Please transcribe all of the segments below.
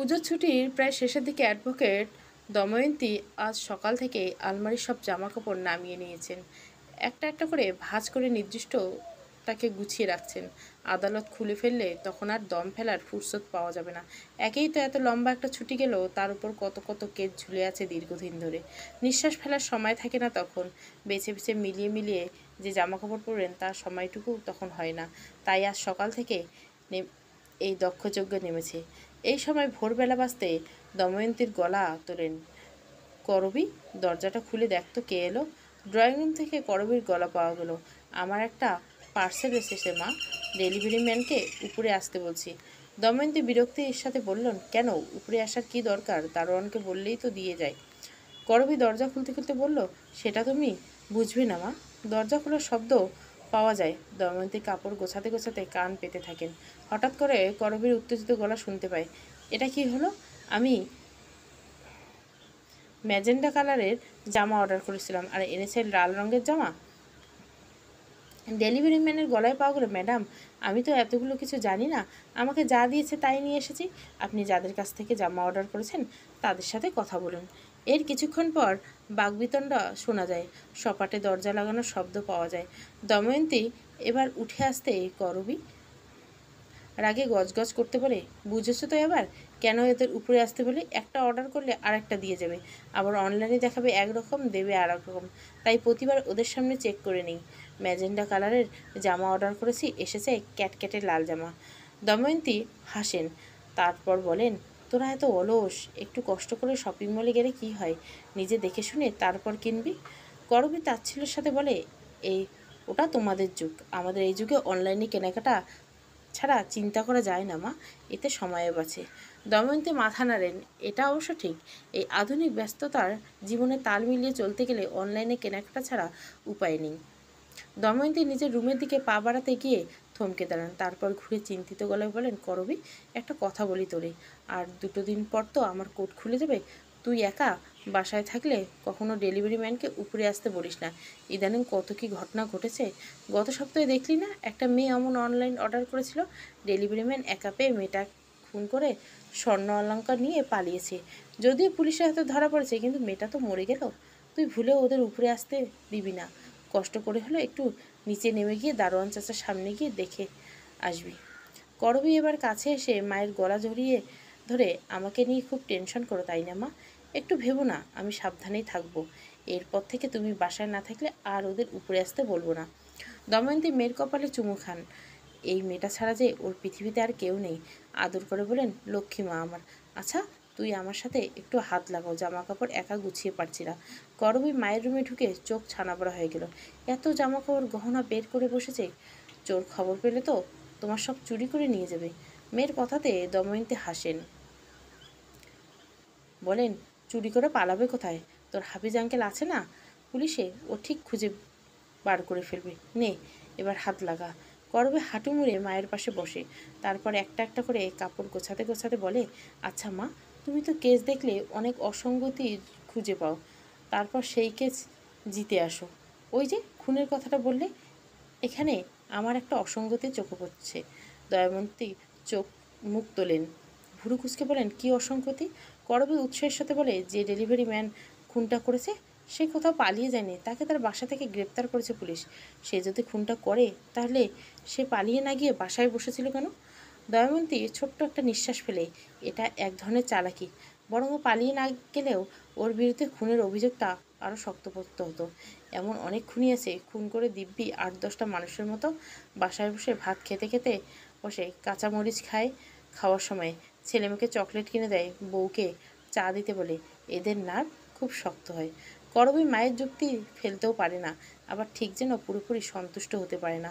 পুজোর ছুটির প্রায় শেষের দিকে অ্যাডভোকেট দময়ন্তী আজ সকাল থেকে আলমারির সব জামাকাপড় নামিয়ে নিয়েছেন একটা একটা করে ভাঁজ করে নির্দিষ্ট তাকে গুছিয়ে রাখছেন আদালত খুলে ফেললে তখন আর দম ফেলার ফুরসত পাওয়া যাবে না একেই তো এত লম্বা একটা ছুটি গেল তার উপর কত কত কেস ঝুলে আছে দীর্ঘদিন ধরে নিঃশ্বাস ফেলার সময় থাকে না তখন বেছে বেছে মিলিয়ে মিলিয়ে যে জামাকাপড় পরেন তার সময়টুকু তখন হয় না তাই আজ সকাল থেকে এই দক্ষযজ্ঞ নেমেছে এই সময় ভোরবেলা বাঁচতে দময়ন্তীর গলা তোলেন করবি দরজাটা খুলে দেখতো কে এলো ড্রয়িং রুম থেকে করবির গলা পাওয়া গেল আমার একটা পার্সেল এসেছে মা ডেলিভারি ম্যানকে উপরে আসতে বলছি দময়ন্তী বিরক্তির সাথে বললেন কেন উপরে আসার কি দরকার দারোয়ানকে বললেই তো দিয়ে যায় করবি দরজা খুলতে খুলতে বলল সেটা তুমি বুঝবে না মা দরজা খোলার শব্দ পাওয়া যায় দময়ন্তী কাপড় গোছাতে গোছাতে কান পেতে থাকেন হঠাৎ করে করবীর উত্তেজিত গলা শুনতে পাই এটা কি হলো আমি ম্যাজেন্ডা কালারের জামা অর্ডার করেছিলাম আর এনেছে লাল রঙের জামা ডেলিভারি ম্যানের গলায় পাওয়া গেলো ম্যাডাম আমি তো এতগুলো কিছু জানি না আমাকে যা দিয়েছে তাই নিয়ে এসেছি আপনি যাদের কাছ থেকে জামা অর্ডার করেছেন তাদের সাথে কথা বলুন এর কিছুক্ষণ পর বাগবিতণ্ডা শোনা যায় সপাটে দরজা লাগানোর শব্দ পাওয়া যায় দময়ন্তী এবার উঠে আসতে করবি রাগে গজগজ করতে বলে বুঝেছো তো এবার কেন এদের উপরে আসতে বলে একটা অর্ডার করলে আর একটা দিয়ে যাবে আবার অনলাইনে দেখাবে একরকম দেবে আর রকম তাই প্রতিবার ওদের সামনে চেক করে নিই ম্যাজেন্ডা কালারের জামা অর্ডার করেছি এসেছে ক্যাটক্যাটের লাল জামা দময়ন্তী হাসেন তারপর বলেন তোরা এত অলস একটু কষ্ট করে শপিং মলে গেলে কি হয় নিজে দেখে শুনে তারপর কিনবি করবি তাচ্ছিলের সাথে বলে এই ওটা তোমাদের যুগ আমাদের এই যুগে অনলাইনে কেনাকাটা ছাড়া চিন্তা করা যায় না মা এতে সময়ও আছে দময়ন্তী মাথা নাড়েন এটা অবশ্য ঠিক এই আধুনিক ব্যস্ততার জীবনে তাল মিলিয়ে চলতে গেলে অনলাইনে কেনাকাটা ছাড়া উপায় নেই দময়ন্তী নিজের রুমের দিকে পা বাড়াতে গিয়ে থমকে দাঁড়ান তারপর ঘুরে চিন্তিত গলায় বলেন করবি একটা কথা বলি তোরে আর দুটো দিন পর তো আমার কোট খুলে দেবে তুই একা বাসায় থাকলে কখনো ডেলিভারি ম্যানকে উপরে আসতে বলিস না ইদানিং কত কি ঘটনা ঘটেছে গত সপ্তাহে দেখলি না একটা মেয়ে এমন অনলাইন অর্ডার করেছিল ডেলিভারি ম্যান একা পেয়ে মেয়েটা খুন করে স্বর্ণ অলঙ্কার নিয়ে পালিয়েছে যদিও পুলিশের হাতে ধরা পড়েছে কিন্তু মেয়েটা তো মরে গেল তুই ভুলেও ওদের উপরে আসতে দিবি না কষ্ট করে হলে একটু নিচে নেমে গিয়ে দারোয়ান চাচার সামনে গিয়ে দেখে আসবি করবি এবার কাছে এসে মায়ের গলা জড়িয়ে ধরে আমাকে নিয়ে খুব টেনশন করো তাই না মা একটু ভেবো না আমি সাবধানেই থাকবো এরপর থেকে তুমি বাসায় না থাকলে আর ওদের উপরে আসতে বলবো না দময়ন্তী মেয়ের কপালে চুমু খান এই মেয়েটা ছাড়া যে ওর পৃথিবীতে আর কেউ নেই আদর করে বলেন লক্ষ্মী মা আমার আচ্ছা তুই আমার সাথে একটু হাত লাগাও জামা কাপড় একা গুছিয়ে পারছি না গরমে মায়ের রুমে ঢুকে চোখ ছানাবড়া হয়ে গেল এত জামা কাপড় গহনা বের করে বসেছে চোর খবর পেলে তো তোমার সব চুরি করে নিয়ে যাবে মেয়ের কথাতে দময়ন্তী হাসেন বলেন চুরি করে পালাবে কোথায় তোর হাফিজ আঙ্কেল আছে না পুলিশে ও ঠিক খুঁজে বার করে ফেলবে নে এবার হাত লাগা করবে হাঁটু মুড়ে মায়ের পাশে বসে তারপর একটা একটা করে কাপড় গোছাতে গোছাতে বলে আচ্ছা মা তুমি তো কেস দেখলে অনেক অসঙ্গতি খুঁজে পাও তারপর সেই কেস জিতে আসো ওই যে খুনের কথাটা বললে এখানে আমার একটা অসঙ্গতি চোখে পড়ছে দয়ামন্তী চোখ মুখ তোলেন ভুরু কুচকে বলেন কি অসঙ্গতি করবে উৎসাহের সাথে বলে যে ডেলিভারি ম্যান খুনটা করেছে সে কোথাও পালিয়ে যায়নি তাকে তার বাসা থেকে গ্রেপ্তার করেছে পুলিশ সে যদি খুনটা করে তাহলে সে পালিয়ে না গিয়ে বাসায় বসেছিল কেন দয়মন্তী ছোট্ট একটা নিঃশ্বাস ফেলে এটা এক ধরনের চালাকি বরং ও পালিয়ে না গেলেও ওর বিরুদ্ধে খুনের অভিযোগটা আরও শক্তপোক্ত হতো এমন অনেক খুনি আছে খুন করে দিব্যি আট দশটা মানুষের মতো বাসায় বসে ভাত খেতে খেতে বসে কাঁচামরিচ খায় খাওয়ার সময় ছেলেমেয়েকে চকলেট কিনে দেয় বউকে চা দিতে বলে এদের নার খুব শক্ত হয় করবি মায়ের যুক্তি ফেলতেও পারে না আবার ঠিক যেন পুরোপুরি সন্তুষ্ট হতে পারে না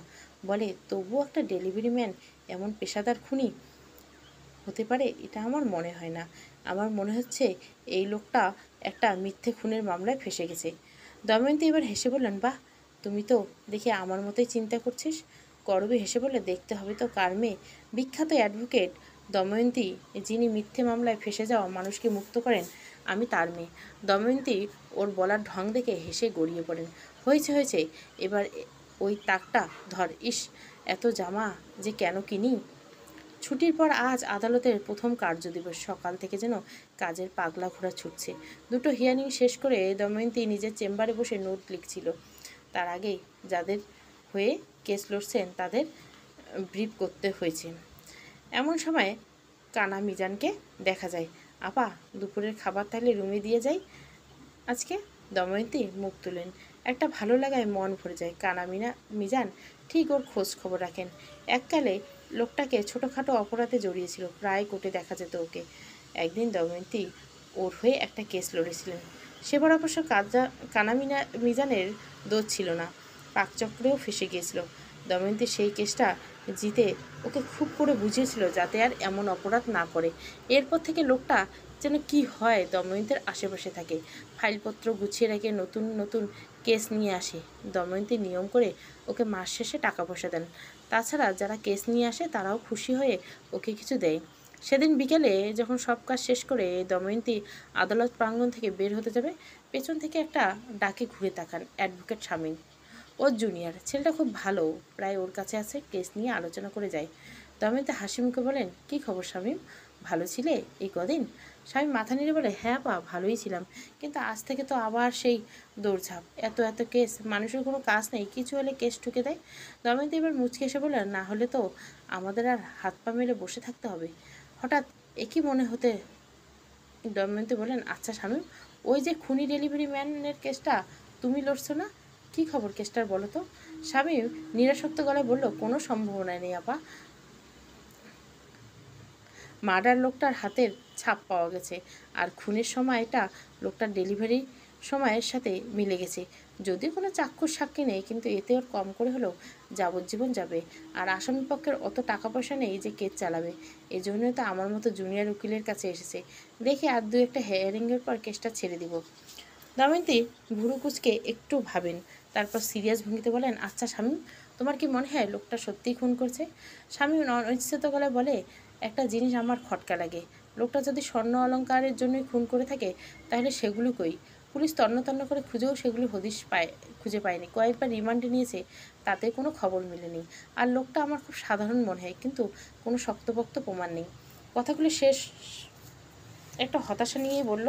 বলে তবুও একটা ডেলিভারি ম্যান এমন পেশাদার খুনি হতে পারে এটা আমার মনে হয় না আমার মনে হচ্ছে এই লোকটা একটা মিথ্যে খুনের মামলায় ফেসে গেছে দময়ন্তী এবার হেসে বললেন বাহ তুমি তো দেখে আমার মতোই চিন্তা করছিস করবি হেসে বলে দেখতে হবে তো কার মেয়ে বিখ্যাত অ্যাডভোকেট দময়ন্তী যিনি মিথ্যে মামলায় ফেসে যাওয়া মানুষকে মুক্ত করেন আমি তার মেয়ে দময়ন্তী ওর বলার ঢং দেখে হেসে গড়িয়ে পড়েন হয়েছে হয়েছে এবার ওই তাকটা ধর ইস এত জামা যে কেন কিনি ছুটির পর আজ আদালতের প্রথম কার্যদিবস সকাল থেকে যেন কাজের পাগলা ঘোরা ছুটছে দুটো হিয়ারিং শেষ করে দময়ন্তী নিজের চেম্বারে বসে নোট লিখছিল তার আগে যাদের হয়ে কেস লড়ছেন তাদের ব্রিফ করতে হয়েছে এমন সময় কানা মিজানকে দেখা যায় আপা দুপুরের খাবার তাহলে রুমে দিয়ে যাই আজকে দময়ন্তী মুখ তুলেন একটা ভালো লাগায় মন ভরে যায় কানা মিনা মিজান ঠিক ওর খোঁজ খবর রাখেন এককালে লোকটাকে ছোটোখাটো অপরাধে জড়িয়েছিল প্রায় কোর্টে দেখা যেত ওকে একদিন দময়ন্তী ওর হয়ে একটা কেস লড়েছিলেন সেবার অবশ্য কাজা কানামিনা মিজানের দোষ ছিল না পাকচক্রেও ফেসে গিয়েছিল দময়ন্তী সেই কেসটা জিতে ওকে খুব করে বুঝিয়েছিল যাতে আর এমন অপরাধ না করে এরপর থেকে লোকটা যেন কি হয় দময়ন্তীর আশেপাশে থাকে ফাইলপত্র গুছিয়ে রেখে নতুন নতুন কেস নিয়ে আসে দময়ন্তী নিয়ম করে ওকে মাস শেষে টাকা পয়সা দেন তাছাড়া যারা কেস নিয়ে আসে তারাও খুশি হয়ে ওকে কিছু দেয় সেদিন বিকেলে যখন সব কাজ শেষ করে দময়ন্তী আদালত প্রাঙ্গণ থেকে বের হতে যাবে পেছন থেকে একটা ডাকে ঘুরে তাকান অ্যাডভোকেট স্বামী ওর জুনিয়র ছেলেটা খুব ভালো প্রায় ওর কাছে আছে কেস নিয়ে আলোচনা করে যায় দময়ন্তী হাসিমুখে বলেন কি খবর স্বামী ভালো ছিলে এই কদিন স্বামী মাথা নেড়ে বলে হ্যাঁ বা ভালোই ছিলাম কিন্তু আজ থেকে তো আবার সেই দৌড়ঝাঁপ এত এত কেস মানুষের কোনো কাজ নেই কিছু হলে কেস ঠুকে দেয় দময়ন্তী এবার মুচকে এসে বলে না হলে তো আমাদের আর হাত পা মেলে বসে থাকতে হবে হঠাৎ একই মনে হতে দময়ন্তী বলেন আচ্ছা স্বামী ওই যে খুনি ডেলিভারি ম্যানের কেসটা তুমি লড়ছো না কি খবর কেসটার বলো তো স্বামী নিরাসক্ত গলায় বললো কোনো সম্ভাবনা নেই আপা মার্ডার লোকটার হাতের ছাপ পাওয়া গেছে আর খুনের সময় এটা লোকটার ডেলিভারি সময়ের সাথে মিলে গেছে যদি কোনো চাক্ষুষ সাক্ষী নেই কিন্তু এতে ওর কম করে হলেও যাবজ্জীবন যাবে আর আসামি পক্ষের অত টাকা পয়সা নেই যে কেস চালাবে এই জন্যই তো আমার মতো জুনিয়র উকিলের কাছে এসেছে দেখি আর দু একটা হেয়ারিংয়ের পর কেসটা ছেড়ে দিব দময়ন্তী ভুরুকুচকে একটু ভাবেন তারপর সিরিয়াস ভঙ্গিতে বলেন আচ্ছা স্বামী তোমার কি মনে হয় লোকটা সত্যিই খুন করছে স্বামী অনিশ্চিত গলায় বলে একটা জিনিস আমার খটকা লাগে লোকটা যদি স্বর্ণ অলঙ্কারের জন্যই খুন করে থাকে তাহলে সেগুলো কই পুলিশ তন্নতন্ন করে খুঁজেও সেগুলো হদিশ পায় খুঁজে পায়নি কয়েকবার রিমান্ডে নিয়েছে তাতে কোনো খবর মেলেনি আর লোকটা আমার খুব সাধারণ মনে হয় কিন্তু কোনো শক্তপক্ত প্রমাণ নেই কথাগুলো শেষ একটা হতাশা নিয়েই বলল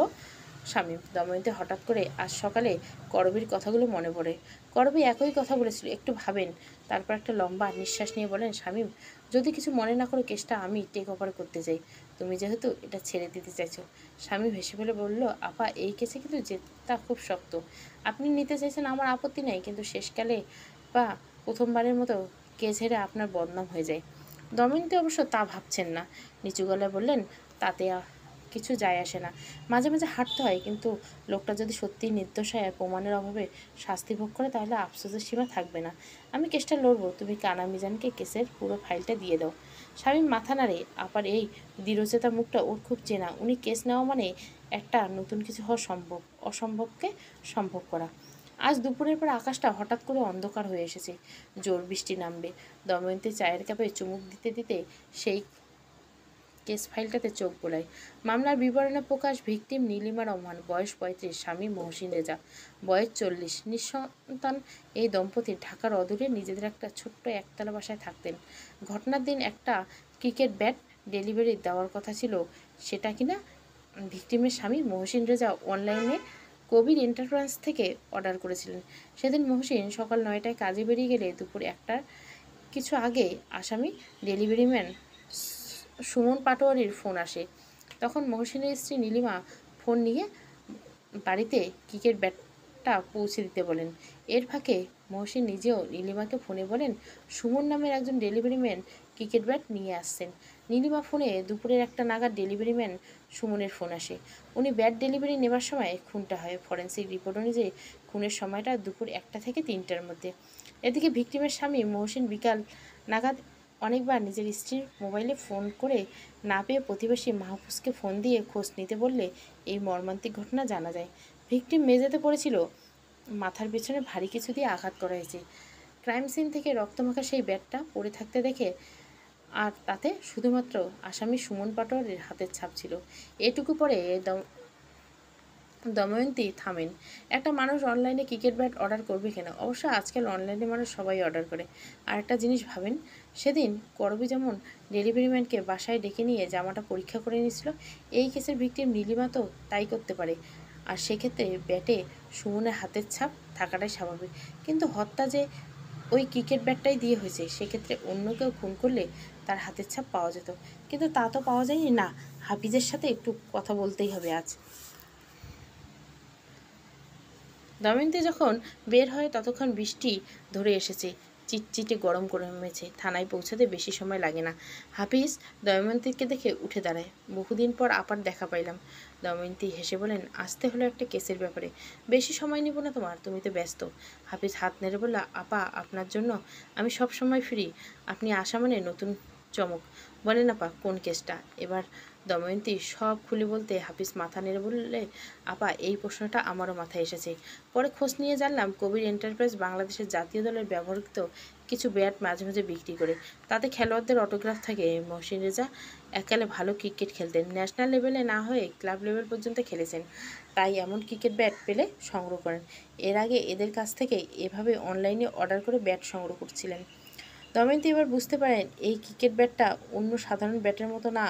স্বামী দময়ন্তী হঠাৎ করে আজ সকালে করবির কথাগুলো মনে পড়ে করবি একই কথা বলেছিল একটু ভাবেন তারপর একটা লম্বা নিঃশ্বাস নিয়ে বলেন স্বামী যদি কিছু মনে না করে কেসটা আমি টেক ওভার করতে চাই তুমি যেহেতু এটা ছেড়ে দিতে চাইছো স্বামী ভেসে ফেলে বললো আপা এই কেসে কিন্তু জেতা খুব শক্ত আপনি নিতে চাইছেন আমার আপত্তি নেই কিন্তু শেষকালে বা প্রথমবারের মতো কেস হেরে আপনার বদনাম হয়ে যায় দময়ন্তী অবশ্য তা ভাবছেন না নিচু গলায় বললেন তাতে কিছু যায় আসে না মাঝে মাঝে হাঁটতে হয় কিন্তু লোকটা যদি সত্যিই নির্দোষায় প্রমাণের অভাবে শাস্তি ভোগ করে তাহলে আফসোসের সীমা থাকবে না আমি কেসটা লড়বো তুমি কানা মিজানকে কেসের পুরো ফাইলটা দিয়ে দাও স্বামীর মাথা নাড়ে আবার এই দৃঢ়চেতা মুখটা ওর খুব চেনা উনি কেস নেওয়া মানে একটা নতুন কিছু হওয়া সম্ভব অসম্ভবকে সম্ভব করা আজ দুপুরের পর আকাশটা হঠাৎ করে অন্ধকার হয়ে এসেছে জোর বৃষ্টি নামবে দময়ন্তী চায়ের কাপে চুমুক দিতে দিতে সেই কেস ফাইলটাতে চোখ বোলাই মামলার বিবরণে প্রকাশ ভিকটিম নীলিমা রহমান বয়স পঁয়ত্রিশ স্বামী মহসিন রেজা বয়স চল্লিশ নিঃসন্তান এই দম্পতি ঢাকার অদূরে নিজেদের একটা ছোট্ট একতলা বাসায় থাকতেন ঘটনার দিন একটা ক্রিকেট ব্যাট ডেলিভারি দেওয়ার কথা ছিল সেটা কিনা ভিকটিমের স্বামী মহসিন রেজা অনলাইনে কবির এন্টারপ্রাইজ থেকে অর্ডার করেছিলেন সেদিন মহসিন সকাল নয়টায় কাজে বেরিয়ে গেলে দুপুর একটার কিছু আগে আসামি ডেলিভারি ম্যান সুমন পাটোয়ারির ফোন আসে তখন মহসিনের স্ত্রী নীলিমা ফোন নিয়ে বাড়িতে কিকের ব্যাটটা পৌঁছে দিতে বলেন এর ফাঁকে মহসিন নিজেও নীলিমাকে ফোনে বলেন সুমন নামের একজন ডেলিভারি ম্যান ক্রিকেট ব্যাট নিয়ে আসছেন নীলিমা ফোনে দুপুরের একটা নাগাদ ডেলিভারি ম্যান সুমনের ফোন আসে উনি ব্যাট ডেলিভারি নেবার সময় খুনটা হয় ফরেন্সিক রিপোর্ট অনুযায়ী খুনের সময়টা দুপুর একটা থেকে তিনটার মধ্যে এদিকে ভিক্টিমের স্বামী মহসিন বিকাল নাগাদ অনেকবার নিজের স্ত্রীর মোবাইলে ফোন করে না পেয়ে প্রতিবেশী মাহফুজকে ফোন দিয়ে খোঁজ নিতে বললে এই মর্মান্তিক ঘটনা জানা যায় ভিকটিম মেঝেতে পড়েছিল মাথার পেছনে ভারী কিছু দিয়ে আঘাত করা হয়েছে ক্রাইম সিন থেকে রক্তমাখা সেই ব্যাটটা পড়ে থাকতে দেখে আর তাতে শুধুমাত্র আসামি সুমন পাটোয়ারের হাতের ছাপ ছিল এটুকু পরে দময়ন্তী থামেন একটা মানুষ অনলাইনে ক্রিকেট ব্যাট অর্ডার করবে কেন অবশ্য আজকাল অনলাইনে মানুষ সবাই অর্ডার করে আর একটা জিনিস ভাবেন সেদিন করবি যেমন ডেলিভারি ম্যানকে বাসায় ডেকে নিয়ে জামাটা পরীক্ষা করে নিয়েছিল এই কেসের ভিকটিম নীলিমা তো তাই করতে পারে আর সেক্ষেত্রে ব্যাটে সুমনের হাতের ছাপ থাকাটাই স্বাভাবিক কিন্তু হত্যা যে ওই ক্রিকেট ব্যাটটাই দিয়ে হয়েছে সেক্ষেত্রে অন্য কেউ খুন করলে তার হাতের ছাপ পাওয়া যেত কিন্তু তা তো পাওয়া যায়নি না হাফিজের সাথে একটু কথা বলতেই হবে আজ দময়ন্তী যখন বের হয় ততক্ষণ বৃষ্টি ধরে এসেছে চিটচিটে গরম করে নেমেছে থানায় পৌঁছাতে বেশি সময় লাগে না হাফিজ দময়ন্তীকে দেখে উঠে দাঁড়ায় বহুদিন পর আবার দেখা পাইলাম দময়ন্তী হেসে বলেন আসতে হলো একটা কেসের ব্যাপারে বেশি সময় নেব না তোমার তুমি তো ব্যস্ত হাফিজ হাত নেড়ে বলল আপা আপনার জন্য আমি সব সময় ফ্রি আপনি আসা মানে নতুন চমক বলেন আপা কোন কেসটা এবার দময়ন্তী সব খুলে বলতে হাফিজ মাথা নেড়ে বললে আপা এই প্রশ্নটা আমারও মাথায় এসেছে পরে খোঁজ নিয়ে জানলাম কবির এন্টারপ্রাইজ বাংলাদেশের জাতীয় দলের ব্যবহৃত কিছু ব্যাট মাঝে মাঝে বিক্রি করে তাতে খেলোয়াড়দের অটোগ্রাফ থাকে মহসিন রেজা এককালে ভালো ক্রিকেট খেলতেন ন্যাশনাল লেভেলে না হয়ে ক্লাব লেভেল পর্যন্ত খেলেছেন তাই এমন ক্রিকেট ব্যাট পেলে সংগ্রহ করেন এর আগে এদের কাছ থেকে এভাবে অনলাইনে অর্ডার করে ব্যাট সংগ্রহ করছিলেন দময়ন্তী এবার বুঝতে পারেন এই ক্রিকেট ব্যাটটা অন্য সাধারণ ব্যাটের মতো না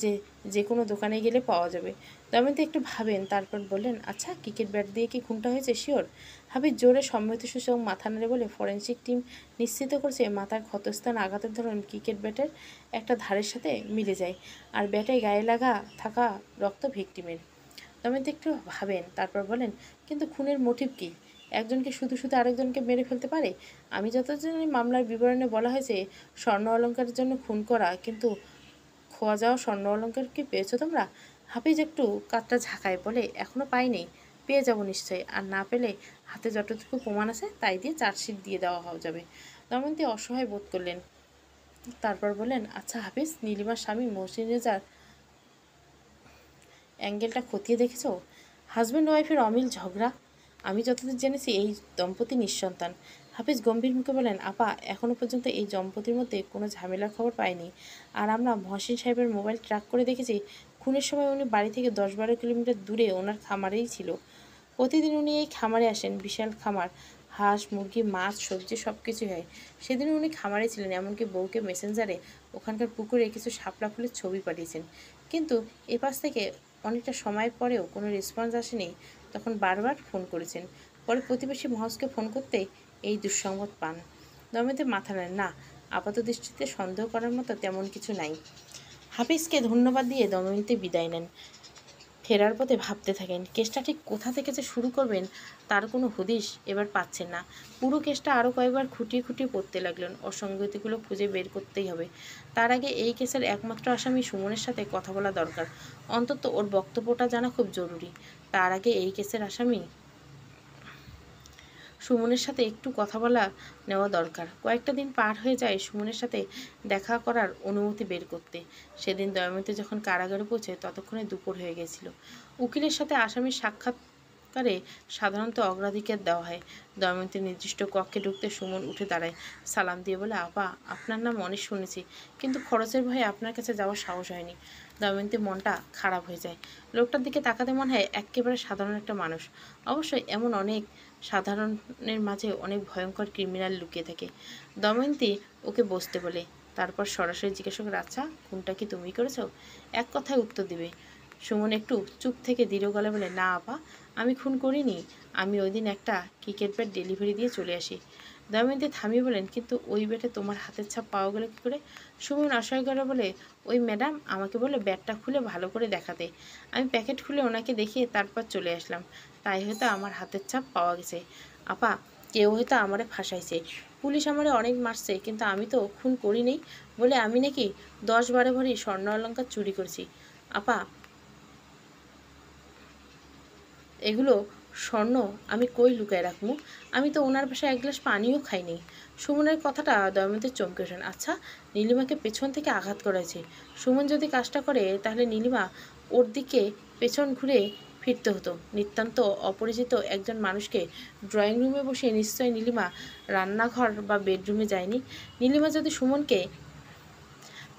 যে যে কোনো দোকানে গেলে পাওয়া যাবে দময়ন্তী একটু ভাবেন তারপর বললেন আচ্ছা ক্রিকেট ব্যাট দিয়ে কি খুনটা হয়েছে শিওর হাবি জোরে সম্মতিসূচক মাথা নেড়ে বলে ফরেন্সিক টিম নিশ্চিত করছে মাথার ক্ষতস্থান আঘাতের ধরন ক্রিকেট ব্যাটের একটা ধারের সাথে মিলে যায় আর ব্যাটে গায়ে লাগা থাকা রক্ত ভিকটিমের দময়ন্তী একটু ভাবেন তারপর বলেন কিন্তু খুনের মোটিভ কী একজনকে শুধু শুধু আরেকজনকে মেরে ফেলতে পারে আমি যতজনের মামলার বিবরণে বলা হয়েছে স্বর্ণ অলঙ্কারের জন্য খুন করা কিন্তু খোয়া যাওয়া স্বর্ণ অলঙ্কার কি পেয়েছো তোমরা হাফিজ একটু কাঠটা ঝাঁকায় বলে এখনও পাইনি পেয়ে যাবো নিশ্চয়ই আর না পেলে হাতে যতটুকু প্রমাণ আছে তাই দিয়ে চার্জশিট দিয়ে দেওয়া যাবে দময়ন্তী অসহায় বোধ করলেন তারপর বলেন আচ্ছা হাফিজ নীলিমার স্বামী মহসিন রেজার অ্যাঙ্গেলটা খতিয়ে দেখেছো হাজব্যান্ড ওয়াইফের অমিল ঝগড়া আমি যতদূর জেনেছি এই দম্পতি নিঃসন্তান হাফিজ গম্ভীর মুখে বলেন আপা এখনও পর্যন্ত এই দম্পতির মধ্যে কোনো ঝামেলার খবর পাইনি আর আমরা মহসিন সাহেবের মোবাইল ট্র্যাক করে দেখেছি খুনের সময় উনি বাড়ি থেকে দশ বারো কিলোমিটার দূরে ওনার খামারেই ছিল প্রতিদিন উনি এই খামারে আসেন বিশাল খামার হাঁস মুরগি মাছ সবজি সব কিছুই হয় সেদিন উনি খামারে ছিলেন এমনকি বউকে মেসেঞ্জারে ওখানকার পুকুরে কিছু শাপলা ফুলের ছবি পাঠিয়েছেন কিন্তু এপাশ থেকে অনেকটা সময় পরেও কোনো রেসপন্স আসেনি তখন বারবার ফোন করেছেন পরে প্রতিবেশী মহাজকে ফোন করতে এই দুঃসংবাদ পান দমেতে মাথা নেন না আপাত দৃষ্টিতে সন্দেহ করার মতো তেমন কিছু নাই হাফিজকে ধন্যবাদ দিয়ে দময়ন্তীতে বিদায় নেন ফেরার পথে ভাবতে থাকেন কেসটা ঠিক কোথা থেকে যে শুরু করবেন তার কোনো হদিশ এবার পাচ্ছেন না পুরো কেসটা আরও কয়েকবার খুঁটিয়ে খুঁটিয়ে পড়তে লাগলেন অসঙ্গতিগুলো খুঁজে বের করতেই হবে তার আগে এই কেসের একমাত্র আসামি সুমনের সাথে কথা বলা দরকার অন্তত ওর বক্তব্যটা জানা খুব জরুরি তার আগে এই কেসের আসামি সুমনের সাথে একটু কথা বলা নেওয়া দরকার কয়েকটা দিন পার হয়ে যায় সুমনের সাথে দেখা করার অনুমতি বের করতে সেদিন দয়ামতি যখন কারাগারে পৌঁছে ততক্ষণে দুপুর হয়ে গেছিল উকিলের সাথে আসামির সাক্ষাৎ সাধারণত অগ্রাধিকার দেওয়া হয় দময়ন্তীর নির্দিষ্ট কক্ষে ঢুকতে সুমন উঠে দাঁড়ায় সালাম দিয়ে বলে আপা আপনার নাম অনেক শুনেছি কিন্তু খরচের ভয়ে আপনার কাছে যাওয়ার সাহস হয়নি দময়ন্তী মনটা খারাপ হয়ে যায় লোকটার দিকে তাকাতে মনে হয় একেবারে সাধারণ একটা মানুষ অবশ্যই এমন অনেক সাধারণের মাঝে অনেক ভয়ঙ্কর ক্রিমিনাল লুকিয়ে থাকে দময়ন্তী ওকে বসতে বলে তারপর সরাসরি জিজ্ঞাসা করে আচ্ছা কোনটা কি তুমি করেছ এক কথায় উত্তর দিবে সুমন একটু চুপ থেকে দৃঢ় গলে বলে না আপা আমি খুন করিনি আমি ওই দিন একটা ক্রিকেট ব্যাট ডেলিভারি দিয়ে চলে আসি দময়ন্তী থামিয়ে বলেন কিন্তু ওই ব্যাটে তোমার হাতের ছাপ পাওয়া গেলে কী করে সুমন আশয় করে বলে ওই ম্যাডাম আমাকে বলে ব্যাটটা খুলে ভালো করে দেখাতে আমি প্যাকেট খুলে ওনাকে দেখিয়ে তারপর চলে আসলাম তাই হয়তো আমার হাতের ছাপ পাওয়া গেছে আপা কেউ হয়তো আমারে ফাঁসাইছে পুলিশ আমারে অনেক মারছে কিন্তু আমি তো খুন করি নেই বলে আমি নাকি দশ বারো ভরি স্বর্ণ অলঙ্কার চুরি করেছি আপা এগুলো স্বর্ণ আমি কই লুকায় রাখবো আমি তো ওনার বাসায় এক গ্লাস পানিও খাইনি সুমনের কথাটা দয়মন্তের চমকে ওঠেন আচ্ছা নীলিমাকে পেছন থেকে আঘাত করেছে সুমন যদি কাজটা করে তাহলে নীলিমা ওর দিকে পেছন ঘুরে ফিরতে হতো নিতান্ত অপরিচিত একজন মানুষকে ড্রয়িং রুমে বসে নিশ্চয়ই নীলিমা রান্নাঘর বা বেডরুমে যায়নি নীলিমা যদি সুমনকে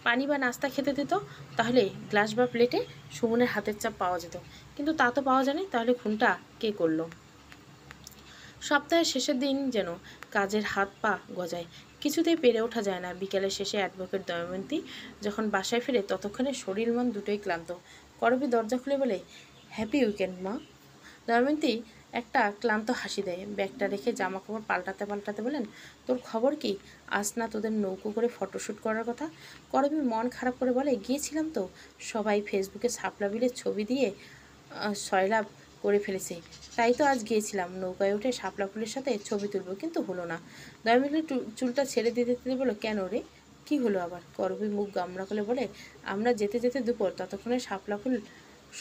পানি বা নাস্তা খেতে দিত তাহলে গ্লাস বা প্লেটে সুমনের হাতের চাপ পাওয়া যেত কিন্তু তা তো পাওয়া যায়নি তাহলে খুনটা কে করলো সপ্তাহের শেষের দিন যেন কাজের হাত পা গজায় কিছুতেই পেরে ওঠা যায় না বিকেলের শেষে অ্যাডভোকেট দয়মন্তী যখন বাসায় ফিরে ততক্ষণে শরীর মন দুটোই ক্লান্ত করবি দরজা খুলে বলে হ্যাপি উইকেন্ড মা দয়মন্তী একটা ক্লান্ত হাসি দেয় ব্যাগটা রেখে জামা কাপড় পাল্টাতে পাল্টাতে বলেন তোর খবর কি আজ না তোদের নৌকো করে ফটোশ্যুট করার কথা করবি মন খারাপ করে বলে গিয়েছিলাম তো সবাই ফেসবুকে সাপলা বিলের ছবি দিয়ে সয়লাভ করে ফেলেছে তাই তো আজ গিয়েছিলাম নৌকায় উঠে শাপলা ফুলের সাথে ছবি তুলব কিন্তু হলো না দয়ামিলি চুলটা ছেড়ে দিতে দিতে বলো কেন রে কি হলো আবার করবি মুখ গামলা করে বলে আমরা যেতে যেতে দুপুর ততক্ষণে শাপলা ফুল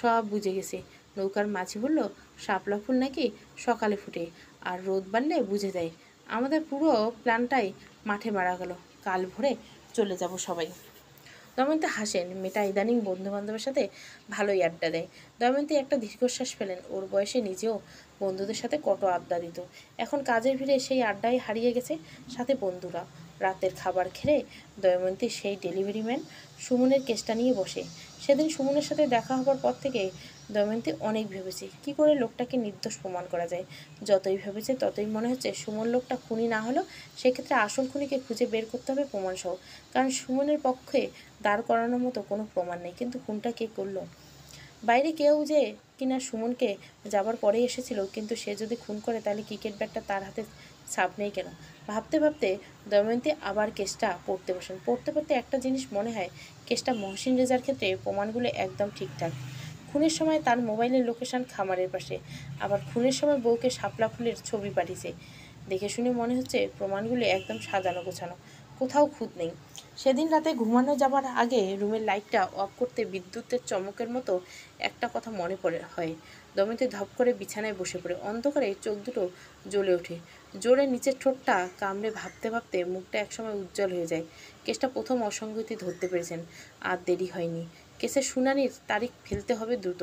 সব বুঝে গেছে নৌকার মাছি বলল শাপলা ফুল নাকি সকালে ফুটে আর রোদ বাড়লে বুঝে দেয় আমাদের পুরো প্ল্যানটাই মাঠে মারা গেল কাল ভোরে চলে যাব সবাই দময়ন্তী হাসেন মেয়েটা ইদানিং বন্ধুবান্ধবের সাথে ভালোই আড্ডা দেয় দময়ন্তী একটা দীর্ঘশ্বাস ফেলেন ওর বয়সে নিজেও বন্ধুদের সাথে কত আড্ডা দিত এখন কাজের ভিড়ে সেই আড্ডায় হারিয়ে গেছে সাথে বন্ধুরা রাতের খাবার খেয়ে দয়মন্তী সেই ডেলিভারি ম্যান সুমনের কেসটা নিয়ে বসে সেদিন সুমনের সাথে দেখা হবার পর থেকে দময়ন্তী অনেক ভেবেছে কি করে লোকটাকে নির্দোষ প্রমাণ করা যায় যতই ভেবেছে ততই মনে হচ্ছে সুমন লোকটা খুনি না হলেও সেক্ষেত্রে আসল খুনিকে খুঁজে বের করতে হবে প্রমাণসহ কারণ সুমনের পক্ষে দাঁড় করানোর মতো কোনো প্রমাণ নেই কিন্তু খুনটা কে করলো বাইরে কেউ যে কিনা সুমনকে যাবার পরে এসেছিল কিন্তু সে যদি খুন করে তাহলে ক্রিকেট ব্যাটটা তার হাতে ছাপ নেই কেন ভাবতে ভাবতে দময়ন্তী আবার কেসটা পড়তে বসেন পড়তে পড়তে একটা জিনিস মনে হয় কেসটা মহসিন রেজার ক্ষেত্রে প্রমাণগুলো একদম ঠিকঠাক খুনের সময় তার মোবাইলের লোকেশান খামারের পাশে আবার খুনের সময় বউকে শাপলা ফুলের ছবি পাঠিয়েছে দেখে শুনে মনে হচ্ছে প্রমাণগুলি একদম সাজানো গোছানো কোথাও খুঁত নেই সেদিন রাতে ঘুমানো যাবার আগে রুমের লাইটটা অফ করতে বিদ্যুতের চমকের মতো একটা কথা মনে পড়ে হয় দমিতে ধপ করে বিছানায় বসে পড়ে অন্ধকারে চোখ দুটো জ্বলে ওঠে জোরে নিচের ঠোঁটটা কামড়ে ভাবতে ভাবতে মুখটা একসময় উজ্জ্বল হয়ে যায় কেসটা প্রথম অসঙ্গতি ধরতে পেরেছেন আর দেরি হয়নি কেসের শুনানির তারিখ ফেলতে হবে দ্রুত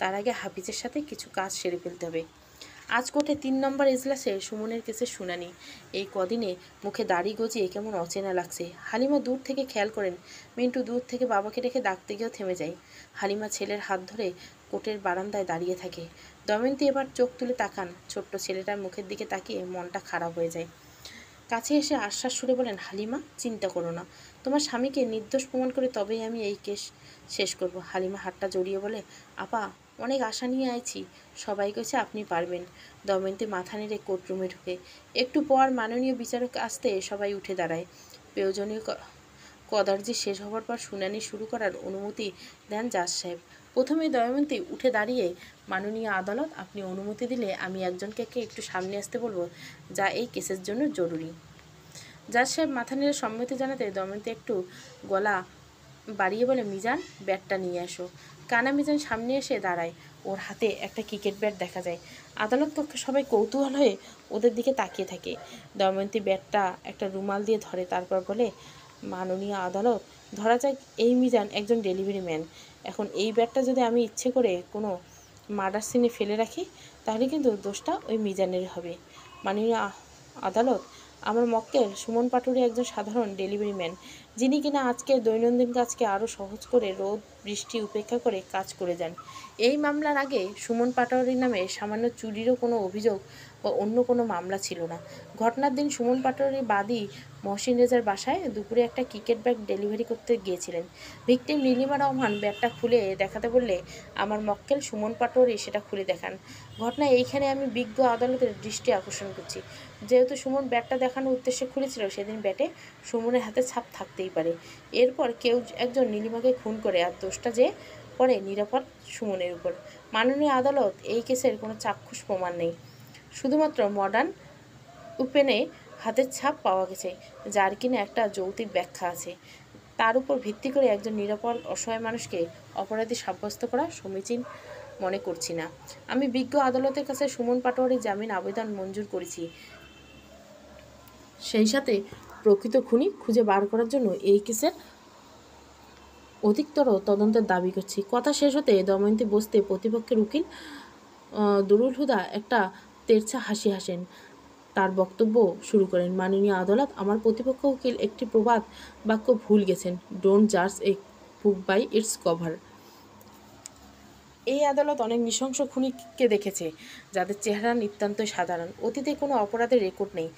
তার আগে হাফিজের সাথে কিছু কাজ সেরে ফেলতে হবে আজ কোর্টে তিন নম্বর এজলাসে সুমনের কেসে শুনানি এই কদিনে মুখে দাড়ি গজিয়ে কেমন অচেনা লাগছে হালিমা দূর থেকে খেয়াল করেন মিন্টু দূর থেকে বাবাকে রেখে ডাকতে গিয়েও থেমে যায় হালিমা ছেলের হাত ধরে কোর্টের বারান্দায় দাঁড়িয়ে থাকে দমন্তী এবার চোখ তুলে তাকান ছোট্ট ছেলেটার মুখের দিকে তাকিয়ে মনটা খারাপ হয়ে যায় কাছে এসে আশ্বাস সুরে বলেন হালিমা চিন্তা করো না তোমার স্বামীকে নির্দোষ প্রমাণ করে তবেই আমি এই কেস শেষ করব হালিমা হাতটা জড়িয়ে বলে আপা অনেক আশা নিয়ে আয়ছি সবাই কেছে আপনি পারবেন দমন্তী মাথা নেড়ে কোর্টরুমে ঢুকে একটু পর মাননীয় বিচারক আসতে সবাই উঠে দাঁড়ায় প্রয়োজনীয় কদার্জি শেষ হওয়ার পর শুনানি শুরু করার অনুমতি দেন জাজ সাহেব প্রথমে দয়মন্তী উঠে দাঁড়িয়ে মাননীয় আদালত আপনি অনুমতি দিলে আমি একজনকে একটু সামনে আসতে বলবো যা এই কেসের জন্য জরুরি জাজ সাহেব মাথা নিয়ে সম্মতি জানাতে দময়ন্তী একটু গলা বাড়িয়ে বলে মিজান ব্যাটটা নিয়ে আসো কানা মিজান সামনে এসে দাঁড়ায় ওর হাতে একটা ক্রিকেট ব্যাট দেখা যায় আদালত পক্ষে সবাই কৌতূহল হয়ে ওদের দিকে তাকিয়ে থাকে দময়ন্তী ব্যাটটা একটা রুমাল দিয়ে ধরে তারপর বলে মাননীয় আদালত ধরা যাক এই মিজান একজন ডেলিভারি ম্যান এখন এই ব্যাটটা যদি আমি ইচ্ছে করে কোনো মার্ডার সিনে ফেলে রাখি তাহলে কিন্তু দোষটা ওই মিজানের হবে মাননীয় আদালত আমার মক্কেল সুমন পাটুরি একজন সাধারণ ডেলিভারি ম্যান যিনি কিনা আজকের দৈনন্দিন কাজকে আরও সহজ করে রোদ বৃষ্টি উপেক্ষা করে কাজ করে যান এই মামলার আগে সুমন পাটোয়ারি নামে সামান্য চুরিরও কোনো অভিযোগ বা অন্য কোনো মামলা ছিল না ঘটনার দিন সুমন পাটোয়ারি বাদী মহসিন রেজার বাসায় দুপুরে একটা ক্রিকেট ব্যাগ ডেলিভারি করতে গিয়েছিলেন ভিকটিম নীলিমা রহমান ব্যাগটা খুলে দেখাতে বললে আমার মক্কেল সুমন পাটোয়ারি সেটা খুলে দেখান ঘটনা এইখানে আমি বিজ্ঞ আদালতের দৃষ্টি আকর্ষণ করছি যেহেতু সুমন ব্যাটটা দেখানোর উদ্দেশ্যে খুলেছিল সেদিন ব্যাটে সুমনের হাতে ছাপ থাকতেই পারে এরপর কেউ একজন নীলিমাকে খুন করে আর দোষটা যে পড়ে নিরাপদ সুমনের উপর মাননীয় আদালত এই কেসের কোনো চাক্ষুষ প্রমাণ নেই শুধুমাত্র মডার্ন উপেনে হাতের ছাপ পাওয়া গেছে যার কিনা একটা যৌতিক ব্যাখ্যা আছে তার উপর ভিত্তি করে একজন নিরাপদ অসহায় মানুষকে অপরাধী সাব্যস্ত করা সমীচীন মনে করছি না আমি বিজ্ঞ আদালতের কাছে সুমন পাটোয়ারির জামিন আবেদন মঞ্জুর করেছি সেই সাথে প্রকৃত খুনি খুঁজে বার করার জন্য এই কেসের অধিকতর তদন্তের দাবি করছি কথা শেষ হতে দময়ন্তী বসতে প্রতিপক্ষের উকিল দুরুল হুদা একটা তেরছা হাসি হাসেন তার বক্তব্য শুরু করেন মাননীয় আদালত আমার প্রতিপক্ষ উকিল একটি প্রবাদ বাক্য ভুল গেছেন don't judge a book by its cover এই আদালত অনেক নৃশংস খুনিকে দেখেছে যাদের চেহারা নিতান্তই সাধারণ অতীতে কোনো অপরাধের রেকর্ড নেই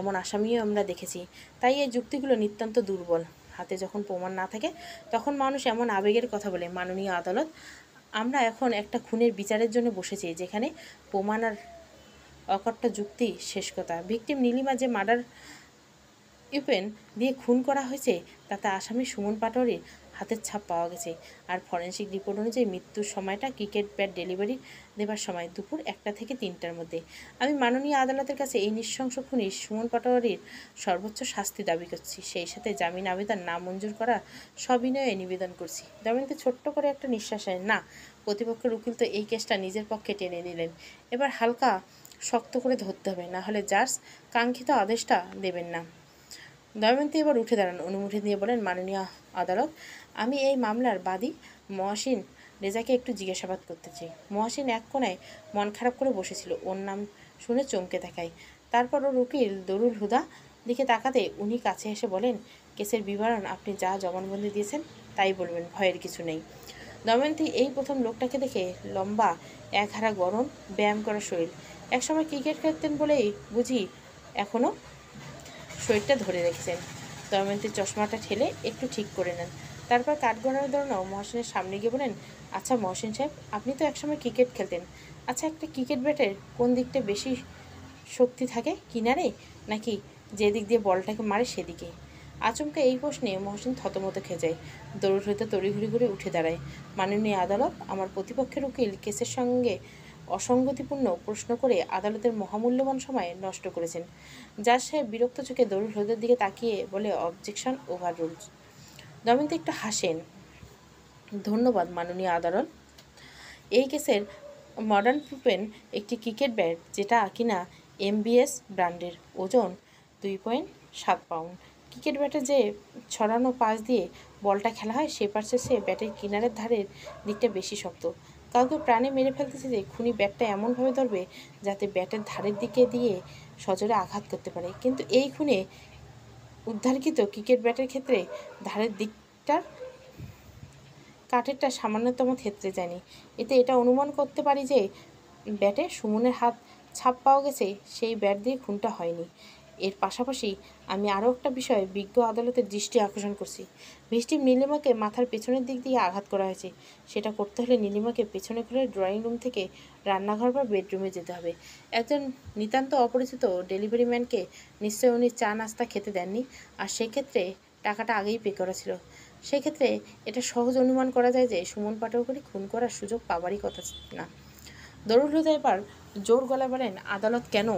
এমন আসামিও আমরা দেখেছি তাই এই যুক্তিগুলো নিতান্ত দুর্বল হাতে যখন প্রমাণ না থাকে তখন মানুষ এমন আবেগের কথা বলে মাননীয় আদালত আমরা এখন একটা খুনের বিচারের জন্য বসেছি যেখানে প্রমাণ আর অকট্ট যুক্তি শেষ কথা ভিকটিম নীলিমা যে মার্ডার ইউপেন দিয়ে খুন করা হয়েছে তাতে আসামি সুমন পাটোয়ারির হাতের ছাপ পাওয়া গেছে আর ফরেন্সিক রিপোর্ট অনুযায়ী মৃত্যুর সময়টা ক্রিকেট ব্যাট ডেলিভারি দেবার সময় দুপুর একটা থেকে তিনটার মধ্যে আমি মাননীয় আদালতের কাছে এই নৃশংস খুনি সুমন পাটোয়ারির সর্বোচ্চ শাস্তি দাবি করছি সেই সাথে জামিন আবেদন না মঞ্জুর করা সবিনয়ে নিবেদন করছি জামিনকে ছোট্ট করে একটা নিঃশ্বাস না প্রতিপক্ষের উকিল তো এই কেসটা নিজের পক্ষে টেনে নিলেন এবার হালকা শক্ত করে ধরতে হবে না হলে জার্স কাঙ্ক্ষিত আদেশটা দেবেন না দয়মন্তী এবার উঠে দাঁড়ান অনুমতি দিয়ে বলেন মাননীয় আদালত আমি এই মামলার বাদী মহাসিন রেজাকে একটু জিজ্ঞাসাবাদ করতে চাই মহাসিন এক কোনায় মন খারাপ করে বসেছিল ওর নাম শুনে চমকে দেখায় তারপর ওর উকিল দরুল হুদা দিকে তাকাতে উনি কাছে এসে বলেন কেসের বিবরণ আপনি যা জবানবন্দি দিয়েছেন তাই বলবেন ভয়ের কিছু নেই দময়ন্তী এই প্রথম লোকটাকে দেখে লম্বা একহারা গরম ব্যায়াম করা শরীর একসময় ক্রিকেট খেলতেন বলেই বুঝি এখনও শরীরটা ধরে রেখেছেন দময়ন্তীর চশমাটা ঠেলে একটু ঠিক করে নেন তারপর কাঠ কাঠগড়ার ধরনা মহসিনের সামনে গিয়ে বলেন আচ্ছা মহসিন সাহেব আপনি তো একসময় ক্রিকেট খেলতেন আচ্ছা একটা ক্রিকেট ব্যাটের কোন দিকটা বেশি শক্তি থাকে কিনারে নাকি যে দিক দিয়ে বলটাকে মারে সেদিকে আচমকা এই প্রশ্নে মহসিন থতমত খেয়ে যায় দৌড় হইতে তড়িঘড়ি করে উঠে দাঁড়ায় মাননীয় আদালত আমার প্রতিপক্ষের উকিল কেসের সঙ্গে অসঙ্গতিপূর্ণ প্রশ্ন করে আদালতের মহামূল্যবান সময় নষ্ট করেছেন যার সাহেব বিরক্ত চোখে দৌড় হ্রদের দিকে তাকিয়ে বলে অবজেকশন ওভার রুলস দময়ন্তী একটু হাসেন ধন্যবাদ মাননীয় আদালত এই কেসের মডার্ন প্রুপেন একটি ক্রিকেট ব্যাট যেটা কিনা এমবিএস ব্র্যান্ডের ওজন দুই পয়েন্ট সাত পাউন্ড ক্রিকেট ব্যাটে যে ছড়ানো পাস দিয়ে বলটা খেলা হয় সে পাশে সে ব্যাটের কিনারের ধারের দিকটা বেশি শক্ত কাউকে প্রাণে মেরে ফেলতেছে যে খুনি ব্যাটটা এমনভাবে ধরবে যাতে ব্যাটের ধারের দিকে দিয়ে সজোরে আঘাত করতে পারে কিন্তু এই খুনে উদ্ধারকৃত ক্রিকেট ব্যাটের ক্ষেত্রে ধারের দিকটার কাঠেরটা সামান্যতম ক্ষেত্রে যায়নি এতে এটা অনুমান করতে পারি যে ব্যাটে সুমনের হাত ছাপ পাওয়া গেছে সেই ব্যাট দিয়ে খুনটা হয়নি এর পাশাপাশি আমি আরও একটা বিষয়ে বিজ্ঞ আদালতের দৃষ্টি আকর্ষণ করছি বৃষ্টি নীলিমাকে মাথার পেছনের দিক দিয়ে আঘাত করা হয়েছে সেটা করতে হলে নীলিমাকে পেছনে ফেলে ড্রয়িং রুম থেকে রান্নাঘর বা বেডরুমে যেতে হবে একজন নিতান্ত অপরিচিত ডেলিভারি ম্যানকে নিশ্চয় উনি চা নাস্তা খেতে দেননি আর সেক্ষেত্রে টাকাটা আগেই পে করা ছিল সেক্ষেত্রে এটা সহজ অনুমান করা যায় যে সুমন পাটকরি খুন করার সুযোগ পাবারই কথা না দরুল হুদা এবার জোর গলা বলেন আদালত কেন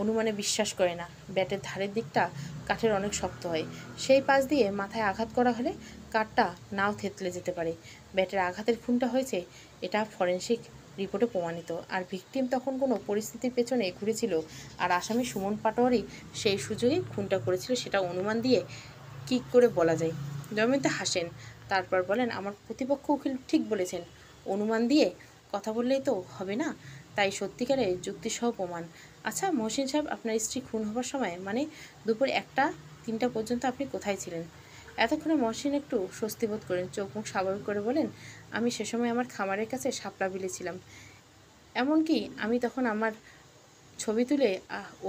অনুমানে বিশ্বাস করে না ব্যাটের ধারের দিকটা কাঠের অনেক শক্ত হয় সেই পাশ দিয়ে মাথায় আঘাত করা হলে কাঠটা নাও থেতলে যেতে পারে ব্যাটের আঘাতের খুনটা হয়েছে এটা ফরেন্সিক রিপোর্টে প্রমাণিত আর ভিকটিম তখন কোনো পরিস্থিতির পেছনে ঘুরেছিল আর আসামি সুমন পাটোয়ারি সেই সুযোগে খুনটা করেছিল সেটা অনুমান দিয়ে কিক করে বলা যায় জমিতে হাসেন তারপর বলেন আমার প্রতিপক্ষ উকিল ঠিক বলেছেন অনুমান দিয়ে কথা বললেই তো হবে না তাই সত্যিকারে যুক্তিসহ প্রমাণ আচ্ছা মহসিন সাহেব আপনার স্ত্রী খুন হবার সময় মানে দুপুর একটা তিনটা পর্যন্ত আপনি কোথায় ছিলেন এতক্ষণে মহসিন একটু স্বস্তি বোধ করেন চোখ মুখ স্বাভাবিক করে বলেন আমি সে সময় আমার খামারের কাছে সাপলা বিলেছিলাম এমনকি আমি তখন আমার ছবি তুলে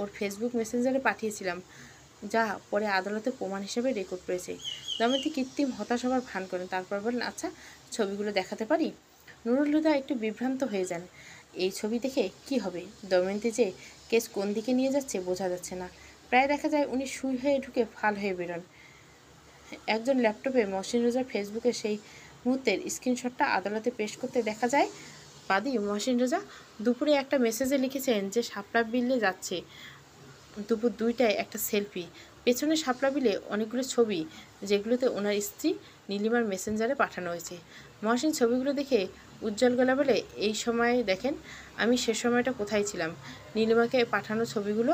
ওর ফেসবুক মেসেঞ্জারে পাঠিয়েছিলাম যা পরে আদালতে প্রমাণ হিসেবে রেকর্ড পেয়েছে দময়ন্তী কৃত্রিম হতাশ হবার ভান করেন তারপর বলেন আচ্ছা ছবিগুলো দেখাতে পারি নুরুল হুদা একটু বিভ্রান্ত হয়ে যান এই ছবি দেখে কি হবে দময়ন্তী যে কেস কোন দিকে নিয়ে যাচ্ছে বোঝা যাচ্ছে না প্রায় দেখা যায় উনি শুই হয়ে ঢুকে ফাল হয়ে বেরোন একজন ল্যাপটপে মহসিন রোজার ফেসবুকে সেই মুহূর্তের স্ক্রিনশটটা আদালতে পেশ করতে দেখা যায় বাদি মহসিন রোজা দুপুরে একটা মেসেজে লিখেছেন যে সাপলা বিলে যাচ্ছে দুপুর দুইটায় একটা সেলফি পেছনে সাপলা বিলে অনেকগুলো ছবি যেগুলোতে ওনার স্ত্রী নীলিমার মেসেঞ্জারে পাঠানো হয়েছে মহসিন ছবিগুলো দেখে উজ্জ্বল গলা বলে এই সময় দেখেন আমি সে সময়টা কোথায় ছিলাম নীলমাকে পাঠানো ছবিগুলো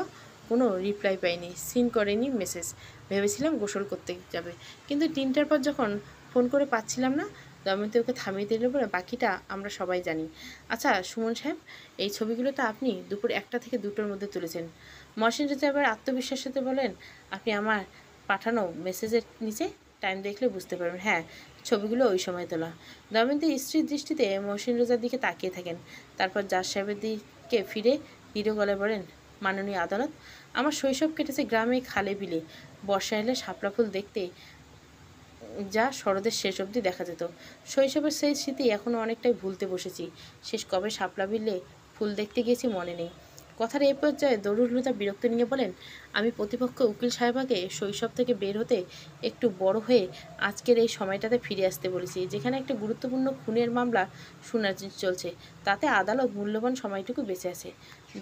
কোনো রিপ্লাই পাইনি সিন করেনি মেসেজ ভেবেছিলাম গোসল করতে যাবে কিন্তু তিনটার পর যখন ফোন করে পাচ্ছিলাম না দময়ন্তী ওকে থামিয়ে দিলে বলে বাকিটা আমরা সবাই জানি আচ্ছা সুমন সাহেব এই ছবিগুলো তো আপনি দুপুর একটা থেকে দুটোর মধ্যে তুলেছেন মহসিন যদি আবার আত্মবিশ্বাস সাথে বলেন আপনি আমার পাঠানো মেসেজের নিচে টাইম দেখলে বুঝতে পারবেন হ্যাঁ ছবিগুলো ওই সময় তোলা দময়ন্তী স্ত্রীর দৃষ্টিতে মহসিন রোজার দিকে তাকিয়ে থাকেন তারপর জাজ সাহেবের দিকে ফিরে দৃঢ় গলায় বলেন মাননীয় আদালত আমার শৈশব কেটেছে গ্রামে খালে বিলে বর্ষা এলে শাপলা ফুল দেখতে যা শরদের শেষ অবধি দেখা যেত শৈশবের সেই স্মৃতি এখনও অনেকটাই ভুলতে বসেছি শেষ কবে শাপলা বিলে ফুল দেখতে গিয়েছি মনে নেই কথার এই পর্যায়ে দরুল হুদা বিরক্ত নিয়ে বলেন আমি প্রতিপক্ষ উকিল সাহেবাকে শৈশব থেকে বের হতে একটু বড় হয়ে আজকের এই সময়টাতে ফিরে আসতে বলেছি যেখানে একটা গুরুত্বপূর্ণ খুনের মামলা শুনানি চলছে তাতে আদালত মূল্যবান সময়টুকু বেঁচে আছে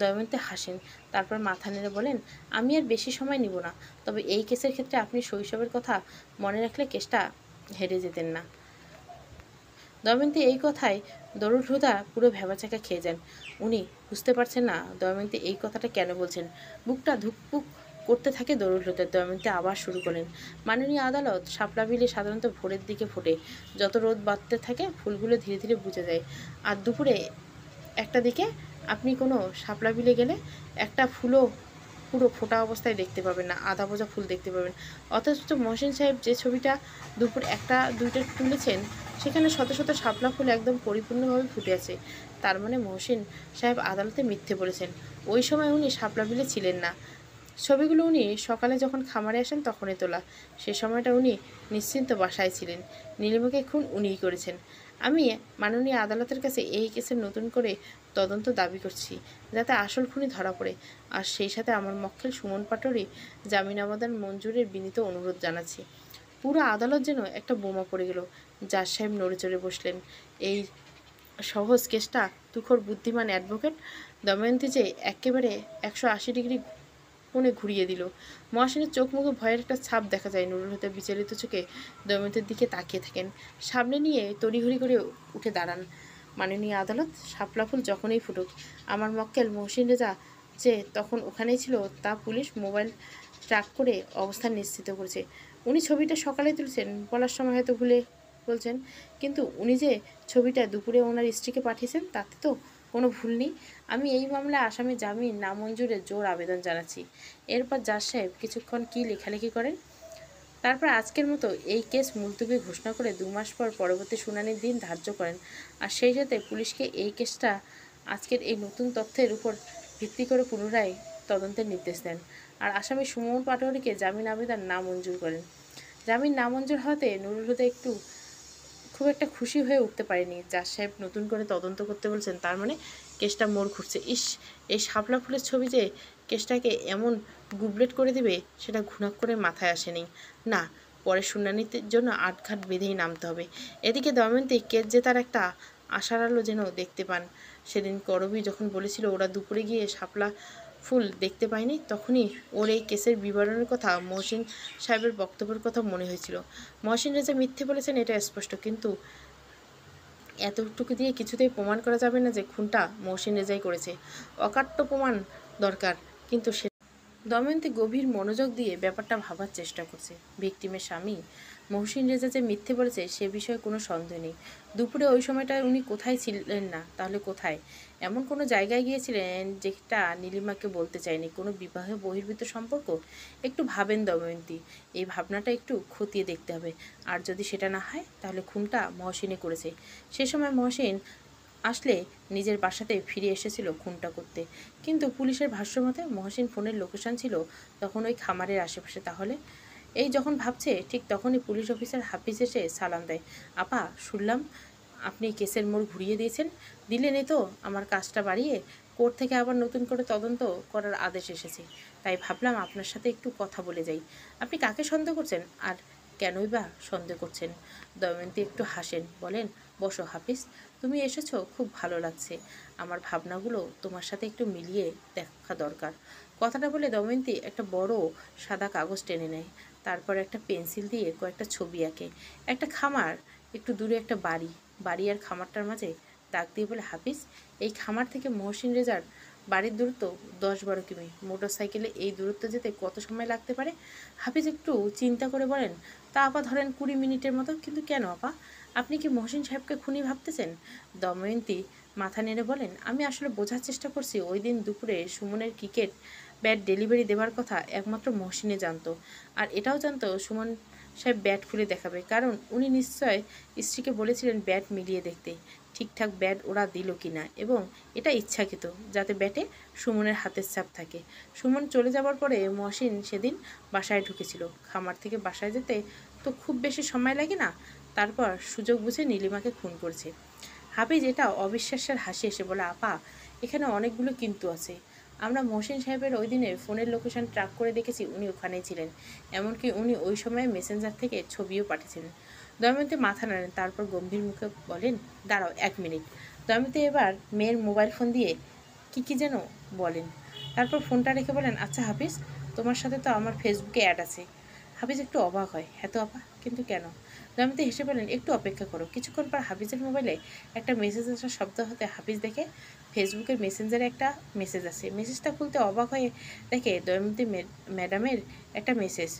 দয়মন্তে হাসেন তারপর মাথা নেড়ে বলেন আমি আর বেশি সময় নিব না তবে এই কেসের ক্ষেত্রে আপনি শৈশবের কথা মনে রাখলে কেসটা হেরে যেতেন না দয়মন্তী এই কথায় দরুল হুদা পুরো ভেবাচাকা খেয়ে যান উনি বুঝতে পারছেন না দয়মন্তী এই কথাটা কেন বলছেন বুকটা ধুকপুক করতে থাকে হতে দময়ন্তী আবার শুরু করেন মাননীয় আদালত সাপলা বিলে সাধারণত ভোরের দিকে ফোটে যত রোদ বাড়তে থাকে ফুলগুলো ধীরে ধীরে বুঝে যায় আর দুপুরে একটা দিকে আপনি কোনো সাপলা বিলে গেলে একটা ফুলও পুরো ফোটা অবস্থায় দেখতে পাবেন না আধা বোঝা ফুল দেখতে পাবেন অথচ মহসেন সাহেব যে ছবিটা দুপুর একটা দুইটা তুলেছেন সেখানে শত শত শাপলা ফুল একদম পরিপূর্ণভাবে ফুটে আছে তার মানে মহসেন সাহেব আদালতে মিথ্যে বলেছেন ওই সময় উনি শাপলা বিলে ছিলেন না ছবিগুলো উনি সকালে যখন খামারে আসেন তখনই তোলা সে সময়টা উনি নিশ্চিন্ত বাসায় ছিলেন নীলিমাকে খুন উনিই করেছেন আমি মাননীয় আদালতের কাছে এই কেসের নতুন করে তদন্ত দাবি করছি যাতে আসল খুনি ধরা পড়ে আর সেই সাথে আমার মক্কেল সুমন পাটরি জামিন আমাদের মঞ্জুরের বিনীত অনুরোধ জানাচ্ছি পুরো আদালত যেন একটা বোমা পড়ে গেল যার সাহেব চড়ে বসলেন এই সহজ কেসটা তুখর বুদ্ধিমান অ্যাডভোকেট দময়ন্তী যে একেবারে একশো আশি ডিগ্রি কোণে ঘুরিয়ে দিল মহাসেনের চোখ মুখে ভয়ের একটা ছাপ দেখা যায় নুরুল হতে বিচলিত চোখে দময়ন্তীর দিকে তাকিয়ে থাকেন সামনে নিয়ে তড়িঘড়ি করে উঠে দাঁড়ান মাননীয় আদালত শাপলা ফুল যখনই ফুটুক আমার মক্কেল মহসিন রেজা যে তখন ওখানেই ছিল তা পুলিশ মোবাইল ট্র্যাক করে অবস্থান নিশ্চিত করেছে উনি ছবিটা সকালে তুলছেন বলার সময় হয়তো ভুলে বলছেন কিন্তু উনি যে ছবিটা দুপুরে ওনার স্ত্রীকে পাঠিয়েছেন তাতে তো কোনো ভুল নেই আমি এই মামলায় আসামি জামিন নামঞ্জুরে জোর আবেদন জানাচ্ছি এরপর জাজ সাহেব কিছুক্ষণ কী লেখালেখি করেন তারপর আজকের মতো এই কেস মুলতুবি ঘোষণা করে দু মাস পর পরবর্তী শুনানির দিন ধার্য করেন আর সেই সাথে পুলিশকে এই কেসটা আজকের এই নতুন তথ্যের উপর ভিত্তি করে পুনরায় তদন্তের নির্দেশ দেন আর আসামি সুমন পাটোয়ারিকে জামিন আবেদন না মঞ্জুর করেন জামিন না মঞ্জুর হওয়াতে নুরুল হুদা একটু খুব একটা খুশি হয়ে উঠতে পারেনি যার সাহেব নতুন করে তদন্ত করতে বলছেন তার মানে কেসটা মোড় ঘুরছে ইস এই শাপলা ফুলের ছবি যে কেসটাকে এমন গুবলেট করে দেবে সেটা ঘুণাক করে মাথায় আসেনি না পরে শুনানিতে জন্য আটঘাট বেঁধেই নামতে হবে এদিকে দময়ন্তী কেস জেতার একটা আশার আলো যেন দেখতে পান সেদিন করবি যখন বলেছিল ওরা দুপুরে গিয়ে শাপলা ফুল দেখতে পায়নি তখনই ওর এই কেসের বিবরণের কথা মহসিন সাহেবের বক্তব্যের কথা মনে হয়েছিল মহসিন রেজা মিথ্যে বলেছেন এটা স্পষ্ট কিন্তু এতটুকু দিয়ে কিছুতেই প্রমাণ করা যাবে না যে খুনটা মহসিন রেজাই করেছে অকাট্য প্রমাণ দরকার কিন্তু সে দময়ন্তী গভীর মনোযোগ দিয়ে ব্যাপারটা ভাবার চেষ্টা করছে ভিকটিমের স্বামী মহসিন রেজা যে মিথ্যে বলেছে সে বিষয়ে কোনো সন্দেহ নেই দুপুরে ওই সময়টায় উনি কোথায় ছিলেন না তাহলে কোথায় এমন কোনো জায়গায় গিয়েছিলেন যেটা নীলিমাকে বলতে চায়নি কোনো বিবাহে বহির্ভূত সম্পর্ক একটু ভাবেন দময়ন্তী এই ভাবনাটা একটু খতিয়ে দেখতে হবে আর যদি সেটা না হয় তাহলে খুনটা মহসিনে করেছে সে সময় মহসিন আসলে নিজের বাসাতে ফিরে এসেছিল খুনটা করতে কিন্তু পুলিশের ভাষ্যমতে মহসিন ফোনের লোকেশান ছিল তখন ওই খামারের আশেপাশে তাহলে এই যখন ভাবছে ঠিক তখনই পুলিশ অফিসার হাফিজ এসে সালাম দেয় আপা শুনলাম আপনি কেসের মোড় ঘুরিয়ে দিয়েছেন দিলেন তো আমার কাজটা বাড়িয়ে কোর্ট থেকে আবার নতুন করে তদন্ত করার আদেশ এসেছে তাই ভাবলাম আপনার সাথে একটু কথা বলে যাই আপনি কাকে সন্দেহ করছেন আর কেনই বা সন্দেহ করছেন দয়মন্তী একটু হাসেন বলেন বসো হাফিজ তুমি এসেছো খুব ভালো লাগছে আমার ভাবনাগুলো তোমার সাথে একটু মিলিয়ে দেখা দরকার কথাটা বলে দময়ন্তী একটা বড় সাদা কাগজ টেনে নেয় তারপর একটা পেন্সিল দিয়ে কয়েকটা ছবি আঁকে একটা খামার একটু দূরে একটা বাড়ি বাড়ি আর খামারটার মাঝে ডাক দিয়ে বলে হাফিজ এই খামার থেকে মহসিন রেজার বাড়ির দূরত্ব দশ বারো কিমি মোটর সাইকেলে এই দূরত্ব যেতে কত সময় লাগতে পারে হাফিজ একটু চিন্তা করে বলেন তা আপা ধরেন কুড়ি মিনিটের মতো কিন্তু কেন আপা আপনি কি মহসিন সাহেবকে খুনি ভাবতেছেন দময়ন্তী মাথা নেড়ে বলেন আমি আসলে বোঝার চেষ্টা করছি ওই দিন দুপুরে সুমনের ক্রিকেট ব্যাট ডেলিভারি দেবার কথা একমাত্র মহসিনে জানতো আর এটাও জানতো সুমন সাহেব ব্যাট খুলে দেখাবে কারণ উনি নিশ্চয় স্ত্রীকে বলেছিলেন ব্যাট মিলিয়ে দেখতে ঠিকঠাক ব্যাট ওরা দিল কি না এবং এটা ইচ্ছাকৃত যাতে ব্যাটে সুমনের হাতের ছাপ থাকে সুমন চলে যাবার পরে মহসিন সেদিন বাসায় ঢুকেছিল খামার থেকে বাসায় যেতে তো খুব বেশি সময় লাগে না তারপর সুযোগ বুঝে নীলিমাকে খুন করছে হাফিজ এটা অবিশ্বাসের হাসি এসে বলে আপা এখানে অনেকগুলো কিন্তু আছে আমরা মোহসেন সাহেবের ওই দিনে ফোনের লোকেশন ট্র্যাক করে দেখেছি উনি ওখানেই ছিলেন এমনকি উনি ওই সময়ে মেসেঞ্জার থেকে ছবিও পাঠিয়েছিলেন দয়মন্তী মাথা নাড়েন তারপর গম্ভীর মুখে বলেন দাঁড়াও এক মিনিট দয়মন্তী এবার মেয়ের মোবাইল ফোন দিয়ে কি কি যেন বলেন তারপর ফোনটা রেখে বলেন আচ্ছা হাফিজ তোমার সাথে তো আমার ফেসবুকে অ্যাড আছে হাফিজ একটু অবাক হয় হ্যাঁ তো আপা কিন্তু কেন জমিতে হেসে বলেন একটু অপেক্ষা করো কিছুক্ষণ পর হাফিজের মোবাইলে একটা মেসেজ আসার শব্দ হতে হাফিজ দেখে ফেসবুকের মেসেঞ্জারে একটা মেসেজ আসে মেসেজটা খুলতে অবাক হয়ে দেখে দয়মতী ম্যাডামের একটা মেসেজ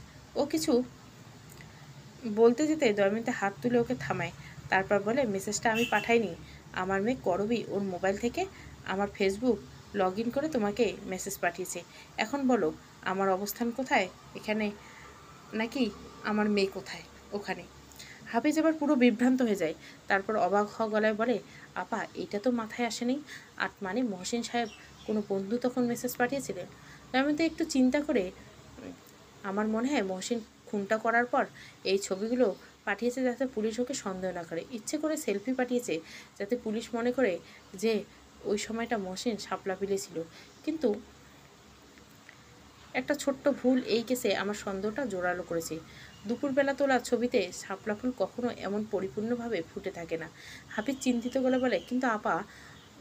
ও কিছু বলতে যেতে দয়মতী হাত তুলে ওকে থামায় তারপর বলে মেসেজটা আমি পাঠাইনি আমার মেয়ে করবি ওর মোবাইল থেকে আমার ফেসবুক লগ করে তোমাকে মেসেজ পাঠিয়েছে এখন বলো আমার অবস্থান কোথায় এখানে নাকি আমার মেয়ে কোথায় ওখানে হাফিজ এবার পুরো বিভ্রান্ত হয়ে যায় তারপর অবাক হওয়া গলায় বলে আপা এটা তো মাথায় আসেনি আট মানে মহসিন সাহেব কোনো বন্ধু তখন মেসেজ পাঠিয়েছিলেন তো একটু চিন্তা করে আমার মনে হয় মহসিন খুনটা করার পর এই ছবিগুলো পাঠিয়েছে যাতে পুলিশ ওকে সন্দেহ না করে ইচ্ছে করে সেলফি পাঠিয়েছে যাতে পুলিশ মনে করে যে ওই সময়টা মহসিন সাপলা ছিল কিন্তু একটা ছোট্ট ভুল এই কেসে আমার সন্দেহটা জোরালো করেছে দুপুরবেলা তোলা ছবিতে শাপলা ফুল কখনো এমন পরিপূর্ণভাবে ফুটে থাকে না হাফিজ চিন্তিত গলে বলে কিন্তু আপা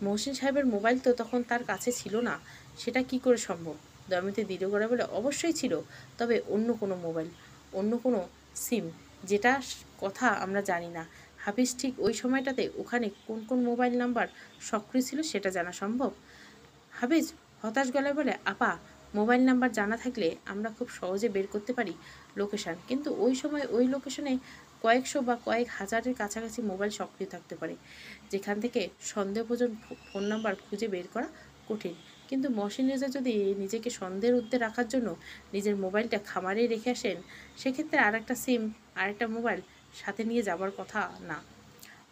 মহসিন সাহেবের মোবাইল তো তখন তার কাছে ছিল না সেটা কি করে সম্ভব দয়মিতে দৃঢ় করে বলে অবশ্যই ছিল তবে অন্য কোনো মোবাইল অন্য কোনো সিম যেটা কথা আমরা জানি না হাফিজ ঠিক ওই সময়টাতে ওখানে কোন কোন মোবাইল নাম্বার সক্রিয় ছিল সেটা জানা সম্ভব হাফিজ হতাশ গলায় বলে আপা মোবাইল নাম্বার জানা থাকলে আমরা খুব সহজে বের করতে পারি লোকেশান কিন্তু ওই সময় ওই লোকেশনে কয়েকশো বা কয়েক হাজারের কাছাকাছি মোবাইল সক্রিয় থাকতে পারে যেখান থেকে সন্দেহভাজন ফোন নাম্বার খুঁজে বের করা কঠিন কিন্তু মশিন রেজা যদি নিজেকে সন্দেহের উদ্দে রাখার জন্য নিজের মোবাইলটা খামারে রেখে আসেন সেক্ষেত্রে আর একটা সিম আর একটা মোবাইল সাথে নিয়ে যাবার কথা না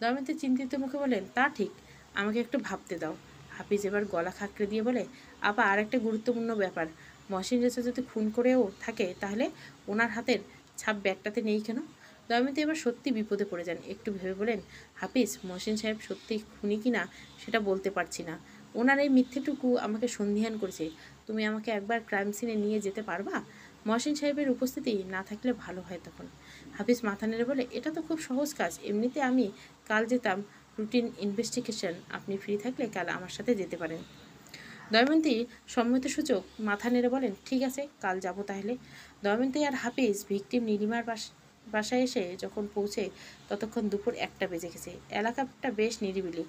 দময়ন্তী চিন্তিত মুখে বলেন তা ঠিক আমাকে একটু ভাবতে দাও হাফিজ এবার গলা খাঁকড়ে দিয়ে বলে আপা আর একটা গুরুত্বপূর্ণ ব্যাপার মহসিন রেসা যদি খুন করেও থাকে তাহলে ওনার হাতের ছাপ ব্যাগটাতে নেই কেন দয়ামিতি এবার সত্যি বিপদে পড়ে যান একটু ভেবে বলেন হাফিজ মহসিন সাহেব সত্যি খুনি কি না সেটা বলতে পারছি না ওনার এই মিথ্যেটুকু আমাকে সন্ধিহান করেছে তুমি আমাকে একবার ক্রাইম সিনে নিয়ে যেতে পারবা মহসিন সাহেবের উপস্থিতি না থাকলে ভালো হয় তখন হাফিজ মাথা নেড়ে বলে এটা তো খুব সহজ কাজ এমনিতে আমি কাল যেতাম রুটিন ইনভেস্টিগেশন আপনি ফ্রি থাকলে কাল আমার সাথে যেতে পারেন দয়মন্তী সূচক মাথা নেড়ে বলেন ঠিক আছে কাল যাব তাহলে দয়মন্তী আর হাফিজ ভিকটিম নীলিমার বাসায় এসে যখন পৌঁছে ততক্ষণ দুপুর একটা বেজে গেছে এলাকাটা বেশ নিরিবিলি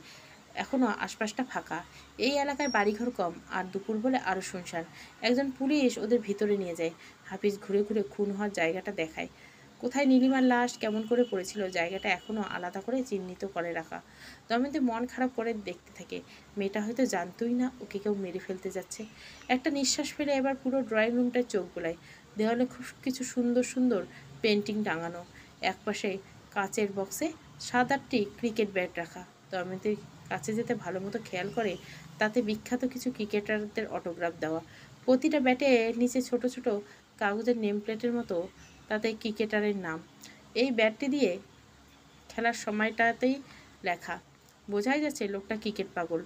এখনও আশপাশটা ফাঁকা এই এলাকায় বাড়িঘর কম আর দুপুর বলে আরও শুনশান একজন পুলিশ ওদের ভিতরে নিয়ে যায় হাফিজ ঘুরে ঘুরে খুন হওয়ার জায়গাটা দেখায় কোথায় নীলিমার লাশ কেমন করে পড়েছিল জায়গাটা এখনও আলাদা করে চিহ্নিত করে রাখা দময়ন্তী মন খারাপ করে দেখতে থাকে মেয়েটা হয়তো জানতই না ওকে কেউ মেরে ফেলতে যাচ্ছে একটা নিঃশ্বাস ফেলে এবার পুরো ড্রয়িং রুমটা চোখ বোলায় দেওয়ালে খুব কিছু সুন্দর সুন্দর পেন্টিং টাঙানো একপাশে কাচের বক্সে সাত আটটি ক্রিকেট ব্যাট রাখা দময়ন্তীর কাছে যেতে ভালো মতো খেয়াল করে তাতে বিখ্যাত কিছু ক্রিকেটারদের অটোগ্রাফ দেওয়া প্রতিটা ব্যাটে নিচে ছোট ছোট কাগজের নেমপ্লেটের মতো তাতে ক্রিকেটারের নাম এই ব্যাটটি দিয়ে খেলার সময়টাতেই লেখা বোঝাই যাচ্ছে লোকটা ক্রিকেট পাগল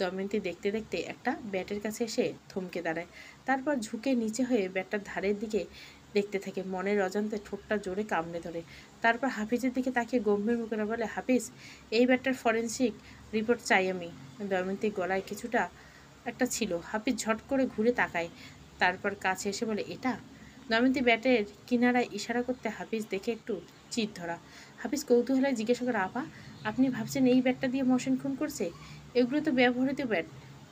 দময়ন্তী দেখতে দেখতে একটা ব্যাটের কাছে এসে থমকে দাঁড়ায় তারপর ঝুঁকে নিচে হয়ে ব্যাটটার ধারের দিকে দেখতে থাকে মনের অজান্তে ঠোঁটটা জোরে কামড়ে ধরে তারপর হাফিজের দিকে তাকে গম্ভীর মুখে বলে হাফিজ এই ব্যাটটার ফরেন্সিক রিপোর্ট চাই আমি দময়ন্তীর গলায় কিছুটা একটা ছিল হাফিজ ঝট করে ঘুরে তাকায় তারপর কাছে এসে বলে এটা দময়ন্তী ব্যাটের কিনারায় ইশারা করতে হাফিজ দেখে একটু চিত ধরা হাফিজ কৌতূহলে জিজ্ঞাসা করে আপা আপনি ভাবছেন এই ব্যাটটা দিয়ে মশেন খুন করছে এগুলো তো ব্যবহৃত ব্যাট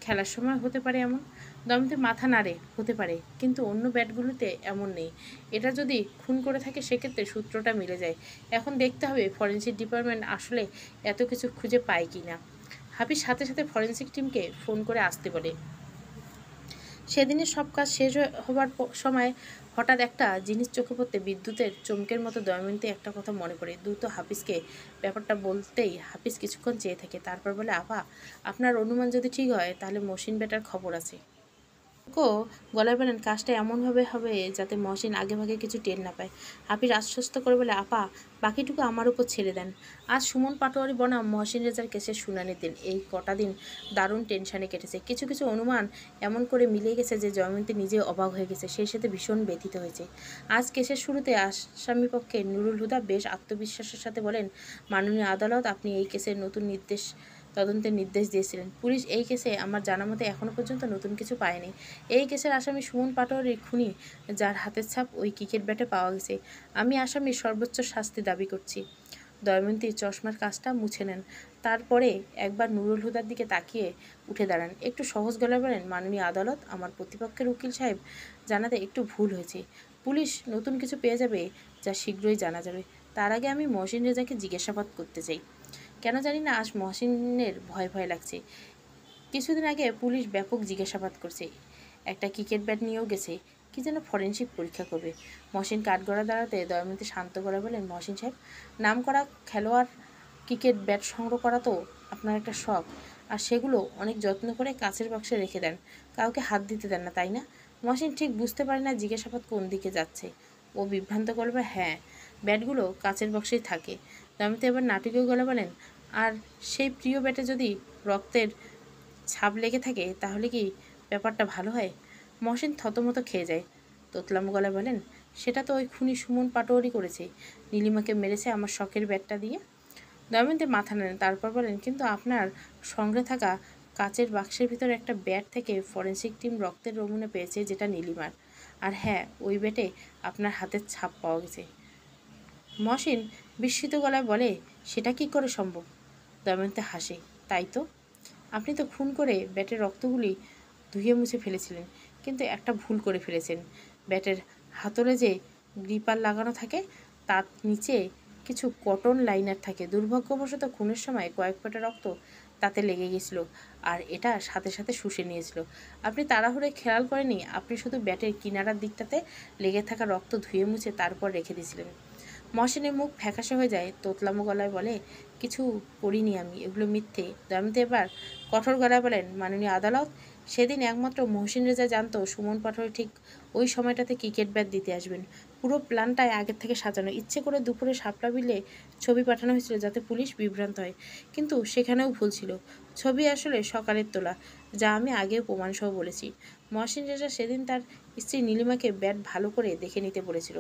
খেলার সময় হতে পারে এমন দমিতে মাথা নাড়ে হতে পারে কিন্তু অন্য ব্যাটগুলোতে এমন নেই এটা যদি খুন করে থাকে সেক্ষেত্রে সূত্রটা মিলে যায় এখন দেখতে হবে ফরেন্সিক ডিপার্টমেন্ট আসলে এত কিছু খুঁজে পায় কি না হাফিজ সাথে সাথে ফরেন্সিক টিমকে ফোন করে আসতে বলে সেদিনের সব কাজ শেষ হবার সময় হঠাৎ একটা জিনিস চোখে পড়তে বিদ্যুতের চমকের মতো দয়ামিনতে একটা কথা মনে পড়ে দ্রুত হাফিজকে ব্যাপারটা বলতেই হাফিজ কিছুক্ষণ চেয়ে থাকে তারপর বলে আভা আপনার অনুমান যদি ঠিক হয় তাহলে মসিন বেটার খবর আছে কো গলায় বলেন কাজটা এমনভাবে হবে যাতে মহসিন আগেভাগে কিছু টের না পায় হাফির আশ্বস্ত করে বলে আপা বাকিটুকু আমার উপর ছেড়ে দেন আজ সুমন পাটোয়ারি বনাম মহসিন রেজার কেসের শুনানি দিন এই কটা দিন দারুণ টেনশানে কেটেছে কিছু কিছু অনুমান এমন করে মিলে গেছে যে জয়ন্তী নিজে অবাক হয়ে গেছে সেই সাথে ভীষণ ব্যথিত হয়েছে আজ কেসের শুরুতে আসামিপক্ষে নুরুল হুদা বেশ আত্মবিশ্বাসের সাথে বলেন মাননীয় আদালত আপনি এই কেসের নতুন নির্দেশ তদন্তের নির্দেশ দিয়েছিলেন পুলিশ এই কেসে আমার জানা মতে এখনও পর্যন্ত নতুন কিছু পায়নি এই কেসের আসামি সুমন পাটোয়ারির খুনি যার হাতের ছাপ ওই ক্রিকেট ব্যাটে পাওয়া গেছে আমি আসামির সর্বোচ্চ শাস্তি দাবি করছি দয়মন্তী চশমার কাজটা মুছে নেন তারপরে একবার নুরুল হুদার দিকে তাকিয়ে উঠে দাঁড়ান একটু সহজ গলায় বলেন মাননীয় আদালত আমার প্রতিপক্ষের উকিল সাহেব জানাতে একটু ভুল হয়েছে পুলিশ নতুন কিছু পেয়ে যাবে যা শীঘ্রই জানা যাবে তার আগে আমি মহসিন রেজাকে জিজ্ঞাসাবাদ করতে চাই কেন জানি না আজ মহসিনের ভয় ভয় লাগছে কিছুদিন আগে পুলিশ ব্যাপক জিজ্ঞাসাবাদ করছে একটা ক্রিকেট ব্যাট নিয়েও গেছে কি যেন ফরেন্সিক পরীক্ষা করবে মহসিন কাঠগড়া দাঁড়াতে দয়ামতি শান্ত করে বলেন মহসিন সাহেব নাম করা খেলোয়াড় ক্রিকেট ব্যাট সংগ্রহ করা তো আপনার একটা শখ আর সেগুলো অনেক যত্ন করে কাছের বাক্সে রেখে দেন কাউকে হাত দিতে দেন না তাই না মহসিন ঠিক বুঝতে পারে না জিজ্ঞাসাবাদ কোন দিকে যাচ্ছে ও বিভ্রান্ত করবে হ্যাঁ ব্যাটগুলো কাচের বক্সেই থাকে নমিতা এবার নাটকীয় গলে বলেন আর সেই প্রিয় ব্যাটে যদি রক্তের ছাপ লেগে থাকে তাহলে কি ব্যাপারটা ভালো হয় মহসিন থতমতো খেয়ে যায় তোতলাম গলায় বলেন সেটা তো ওই খুনি সুমন পাটোয়ারি করেছে নীলিমাকে মেরেছে আমার শখের ব্যাটটা দিয়ে দময়ন্তী মাথা নেন তারপর বলেন কিন্তু আপনার সঙ্গে থাকা কাচের বাক্সের ভিতরে একটা ব্যাট থেকে ফরেন্সিক টিম রক্তের রমুনে পেয়েছে যেটা নীলিমার আর হ্যাঁ ওই ব্যাটে আপনার হাতের ছাপ পাওয়া গেছে মহসিন বিস্মিত গলায় বলে সেটা কি করে সম্ভব দময়ন্তী হাসে তাই তো আপনি তো খুন করে ব্যাটের রক্তগুলি ধুয়ে মুছে ফেলেছিলেন কিন্তু একটা ভুল করে ফেলেছেন ব্যাটের হাতলে যে গ্রিপার লাগানো থাকে তার নিচে কিছু কটন লাইনার থাকে দুর্ভাগ্যবশত খুনের সময় কয়েক ফোঁটা রক্ত তাতে লেগে গেছিল আর এটা সাথে সাথে শুষে নিয়েছিল আপনি তাড়াহুড়ে খেয়াল করেনি আপনি শুধু ব্যাটের কিনারার দিকটাতে লেগে থাকা রক্ত ধুয়ে মুছে তারপর রেখে দিয়েছিলেন মশানের মুখ ফ্যাকাশে হয়ে যায় তোতলামো গলায় বলে কিছু করিনি আমি এগুলো মিথ্যে দমতে এবার কঠোর গলায় বলেন মাননীয় আদালত সেদিন একমাত্র মহসিন রেজা জানতো সুমন পাঠর ঠিক ওই সময়টাতে ক্রিকেট ব্যাট দিতে আসবেন পুরো প্ল্যানটাই আগের থেকে সাজানো ইচ্ছে করে দুপুরে সাপলা বিলে ছবি পাঠানো হয়েছিল যাতে পুলিশ বিভ্রান্ত হয় কিন্তু সেখানেও ভুল ছিল ছবি আসলে সকালের তোলা যা আমি আগেও প্রমাণসহ বলেছি মহসিন রেজা সেদিন তার স্ত্রী নীলিমাকে ব্যাট ভালো করে দেখে নিতে বলেছিল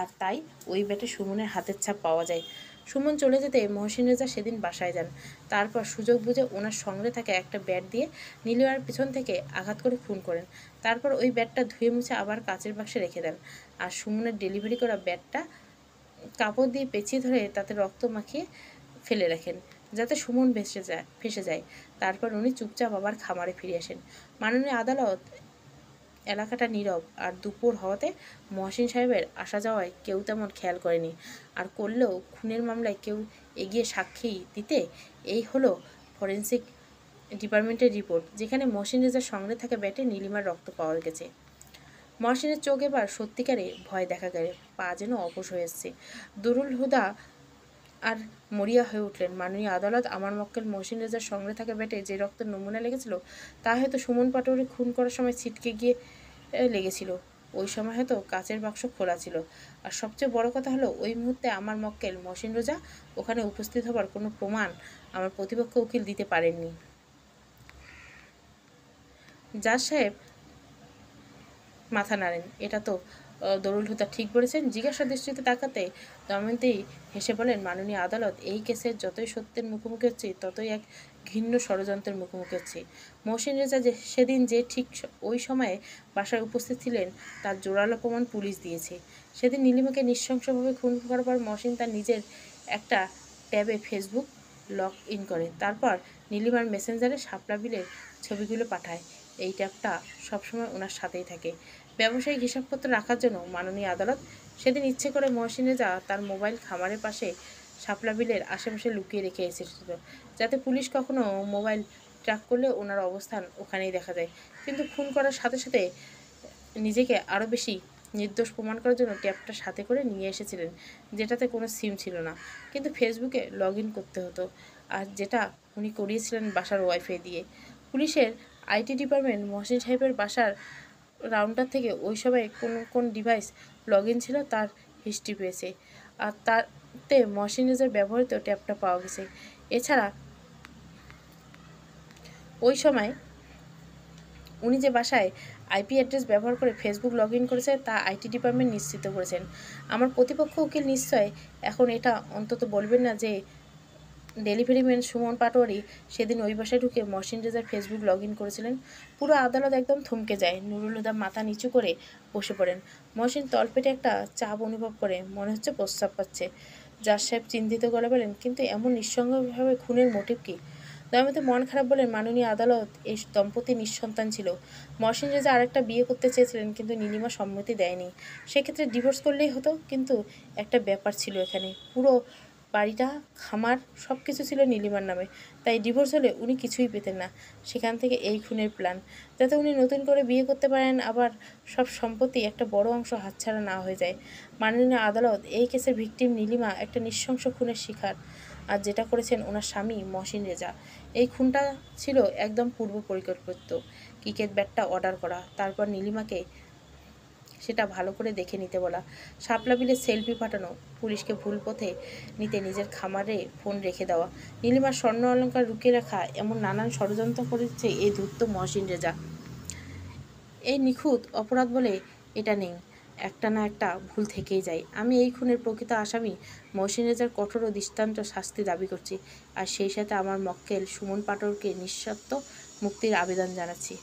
আর তাই ওই ব্যাটে সুমনের হাতের ছাপ পাওয়া যায় সুমন চলে যেতে মহসিন রেজা সেদিন বাসায় যান তারপর সুযোগ বুঝে ওনার সঙ্গে থাকা একটা ব্যাট দিয়ে নীলুয়ার পিছন থেকে আঘাত করে খুন করেন তারপর ওই ব্যাটটা ধুয়ে মুছে আবার কাচের বাক্সে রেখে দেন আর সুমনের ডেলিভারি করা ব্যাটটা কাপড় দিয়ে পেঁচিয়ে ধরে তাতে রক্ত মাখিয়ে ফেলে রাখেন যাতে সুমন ভেসে যায় ফেসে যায় তারপর উনি চুপচাপ আবার খামারে ফিরে আসেন মাননীয় আদালত এলাকাটা নীরব আর দুপুর হওয়াতে মহসিন সাহেবের আসা যাওয়ায় কেউ তেমন খেয়াল করেনি আর করলেও খুনের মামলায় কেউ এগিয়ে সাক্ষী দিতে এই হলো ফরেন্সিক ডিপার্টমেন্টের রিপোর্ট যেখানে মহসিন রেজার সঙ্গে থাকা ব্যাটে নীলিমার রক্ত পাওয়া গেছে মহসিনের চোখ এবার সত্যিকারে ভয় দেখা গেলে পা যেন অপস হয়ে এসছে দুরুল হুদা আর মরিয়া হয়ে উঠলেন মাননীয় আদালত আমার মক্কেল মহসিন রেজার সঙ্গে থাকা ব্যাটে যে রক্তের নমুনা লেগেছিল তা হয়তো সুমন পাটোয়ারি খুন করার সময় ছিটকে গিয়ে লেগেছিল ওই সময় হয়তো কাঁচের বাক্স খোলা ছিল আর সবচেয়ে বড় কথা হলো ওই মুহূর্তে আমার মক্কেল মহসিন রোজা ওখানে উপস্থিত হবার কোনো প্রমাণ আমার প্রতিপক্ষ উকিল দিতে পারেননি জাজ সাহেব মাথা নাড়েন এটা তো দরুল হুদা ঠিক বলেছেন জিজ্ঞাসা দৃষ্টিতে তাকাতে দময়ন্তী হেসে বলেন মাননীয় আদালত এই কেসের যতই সত্যের মুখোমুখি হচ্ছে ততই এক ঘৃণ্য ষড়যন্ত্রের মুখোমুখি হচ্ছে মহসিন রেজা যে সেদিন যে ঠিক ওই সময়ে বাসায় উপস্থিত ছিলেন তার জোরালো প্রমাণ পুলিশ দিয়েছে সেদিন নীলিমাকে নৃশংসভাবে খুন করার পর মহসিন তার নিজের একটা ট্যাবে ফেসবুক লগ ইন করে তারপর নীলিমার মেসেঞ্জারে সাপলা বিলের ছবিগুলো পাঠায় এই ট্যাবটা সবসময় ওনার সাথেই থাকে ব্যবসায়িক হিসাবপত্র রাখার জন্য মাননীয় আদালত সেদিন ইচ্ছে করে মহসিন রেজা তার মোবাইল খামারের পাশে শাপলা বিলের আশেপাশে লুকিয়ে রেখে এসেছিল যাতে পুলিশ কখনো মোবাইল ট্র্যাক করলে ওনার অবস্থান ওখানেই দেখা যায় কিন্তু খুন করার সাথে সাথে নিজেকে আরও বেশি নির্দোষ প্রমাণ করার জন্য ট্যাপটা সাথে করে নিয়ে এসেছিলেন যেটাতে কোনো সিম ছিল না কিন্তু ফেসবুকে লগ করতে হতো আর যেটা উনি করিয়েছিলেন বাসার ওয়াইফাই দিয়ে পুলিশের আইটি ডিপার্টমেন্ট মহসিন সাহেবের বাসার রাউন্ডার থেকে ওই সময় কোন কোন ডিভাইস লগ ছিল তার হিস্ট্রি পেয়েছে আর তার তে মশিনিজের ব্যবহৃত ট্যাপটা পাওয়া গেছে এছাড়া ওই সময় উনি যে বাসায় আইপি অ্যাড্রেস ব্যবহার করে ফেসবুক লগ ইন করেছে তা আইটি ডিপার্টমেন্ট নিশ্চিত করেছেন আমার প্রতিপক্ষ উকিল নিশ্চয় এখন এটা অন্তত বলবেন না যে ডেলিভারি ম্যান সুমন পাটোয়ারি সেদিন ওই বাসায় ঢুকে মশিন রেজার ফেসবুক লগ ইন করেছিলেন পুরো আদালত একদম থমকে যায় নুরুল হুদা মাথা নিচু করে বসে পড়েন মশিন তলপেটে একটা চাপ অনুভব করে মনে হচ্ছে প্রস্তাব পাচ্ছে জাজ সাহেব চিন্তিত গলা বলেন কিন্তু এমন নিঃসঙ্গভাবে খুনের মোটিভ কী দয়ামতি মন খারাপ বলেন মাননীয় আদালত এই দম্পতি নিঃসন্তান ছিল মহসিন রেজা আরেকটা বিয়ে করতে চেয়েছিলেন কিন্তু নীলিমা সম্মতি দেয়নি সেক্ষেত্রে ডিভোর্স করলেই হতো কিন্তু একটা ব্যাপার ছিল এখানে পুরো বাড়িটা খামার সব কিছু ছিল নীলিমার নামে তাই ডিভোর্স হলে উনি কিছুই পেতেন না সেখান থেকে এই খুনের প্ল্যান যাতে উনি নতুন করে বিয়ে করতে পারেন আবার সব সম্পত্তি একটা বড় অংশ হাতছাড়া না হয়ে যায় মাননীয় আদালত এই কেসের ভিকটিম নীলিমা একটা নৃশংস খুনের শিকার আর যেটা করেছেন ওনার স্বামী মহসিন রেজা এই খুনটা ছিল একদম পূর্ব পরিকল্পিত ক্রিকেট ব্যাটটা অর্ডার করা তারপর নীলিমাকে সেটা ভালো করে দেখে নিতে বলা শাপলা বিলে সেলফি পাঠানো পুলিশকে ভুল পথে নিতে নিজের খামারে ফোন রেখে দেওয়া নীলিমার স্বর্ণ অলঙ্কার রুকে রাখা এমন নানান ষড়যন্ত্র করেছে এই ধূর্ত মহসিন রেজা এই নিখুঁত অপরাধ বলে এটা নেই একটা না একটা ভুল থেকেই যায় আমি এই খুনের প্রকৃত আসামি মহসিন রেজার কঠোর ও দৃষ্টান্ত শাস্তি দাবি করছি আর সেই সাথে আমার মক্কেল সুমন পাটরকে নিঃস্বার্থ মুক্তির আবেদন জানাচ্ছি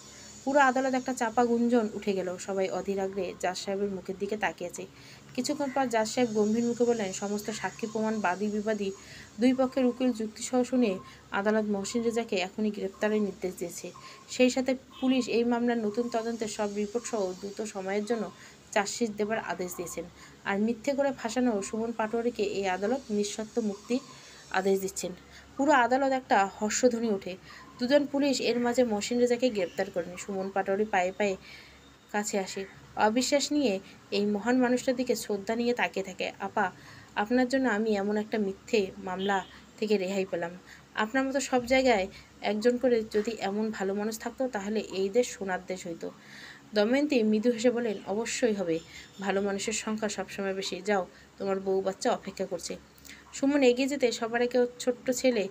পুরো আদালত একটা চাপা গুঞ্জন উঠে গেল সবাই অধীর আগ্রে জাজ সাহেবের মুখের দিকে তাকিয়েছে কিছুক্ষণ পর জাজ সাহেব গম্ভীর মুখে বললেন সমস্ত সাক্ষী প্রমাণ বাদী বিবাদী দুই পক্ষের উকিল যুক্তিসহ শুনে আদালত মহসিন রেজাকে এখনই গ্রেপ্তারের নির্দেশ দিয়েছে সেই সাথে পুলিশ এই মামলার নতুন তদন্তের সব রিপোর্ট সহ দ্রুত সময়ের জন্য চার্জশিট দেবার আদেশ দিয়েছেন আর মিথ্যে করে ফাঁসানো সুমন পাটোয়ারিকে এই আদালত নিঃশর্ত মুক্তি আদেশ দিচ্ছেন পুরো আদালত একটা হর্ষধ্বনি ওঠে দুজন পুলিশ এর মাঝে মহসিন রেজাকে গ্রেপ্তার করেন সুমন পাটোয়ারি পায়ে পায়ে কাছে আসে অবিশ্বাস নিয়ে এই মহান মানুষটার দিকে শ্রদ্ধা নিয়ে তাকিয়ে থাকে আপা আপনার জন্য আমি এমন একটা মিথ্যে মামলা থেকে রেহাই পেলাম আপনার মতো সব জায়গায় একজন করে যদি এমন ভালো মানুষ থাকতো তাহলে এই দেশ সোনার দেশ হইতো দময়ন্তী মৃদু হেসে বলেন অবশ্যই হবে ভালো মানুষের সংখ্যা সবসময় বেশি যাও তোমার বউ বাচ্চা অপেক্ষা করছে সুমন এগিয়ে যেতে সবার একে ছোট্ট ছেলে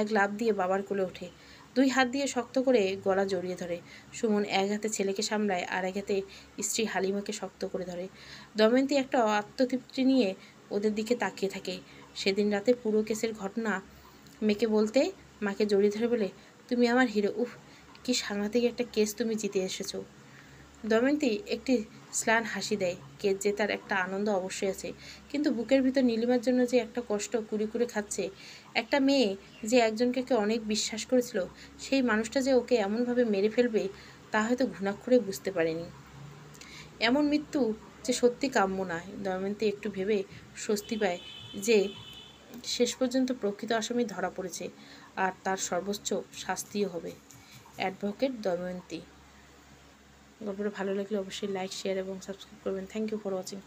এক লাভ দিয়ে বাবার কোলে ওঠে দুই হাত দিয়ে শক্ত করে গলা জড়িয়ে ধরে সুমন এক হাতে ছেলেকে সামলায় আর এক হাতে স্ত্রী হালিমাকে শক্ত করে ধরে দময়ন্তী একটা আত্মতৃপ্তি নিয়ে ওদের দিকে তাকিয়ে থাকে সেদিন রাতে পুরো কেসের ঘটনা মেয়েকে বলতে মাকে জড়িয়ে ধরে বলে তুমি আমার হিরো উফ কি সাংঘাতিক একটা কেস তুমি জিতে এসেছো দময়ন্তী একটি স্লান হাসি দেয় কে যে তার একটা আনন্দ অবশ্যই আছে কিন্তু বুকের ভিতর নীলিমার জন্য যে একটা কষ্ট কুড়ি কুড়ে খাচ্ছে একটা মেয়ে যে একজনকে অনেক বিশ্বাস করেছিল সেই মানুষটা যে ওকে এমনভাবে মেরে ফেলবে তা হয়তো ঘুণাক্ষরে বুঝতে পারেনি এমন মৃত্যু যে সত্যি কাম্য নয় দময়ন্তী একটু ভেবে স্বস্তি পায় যে শেষ পর্যন্ত প্রকৃত আসামি ধরা পড়েছে আর তার সর্বোচ্চ শাস্তিও হবে অ্যাডভোকেট দময়ন্তী গল্পটা ভালো লাগলে অবশ্যই লাইক শেয়ার এবং সাবস্ক্রাইব করবেন থ্যাংক ইউ ফর ওয়াচিং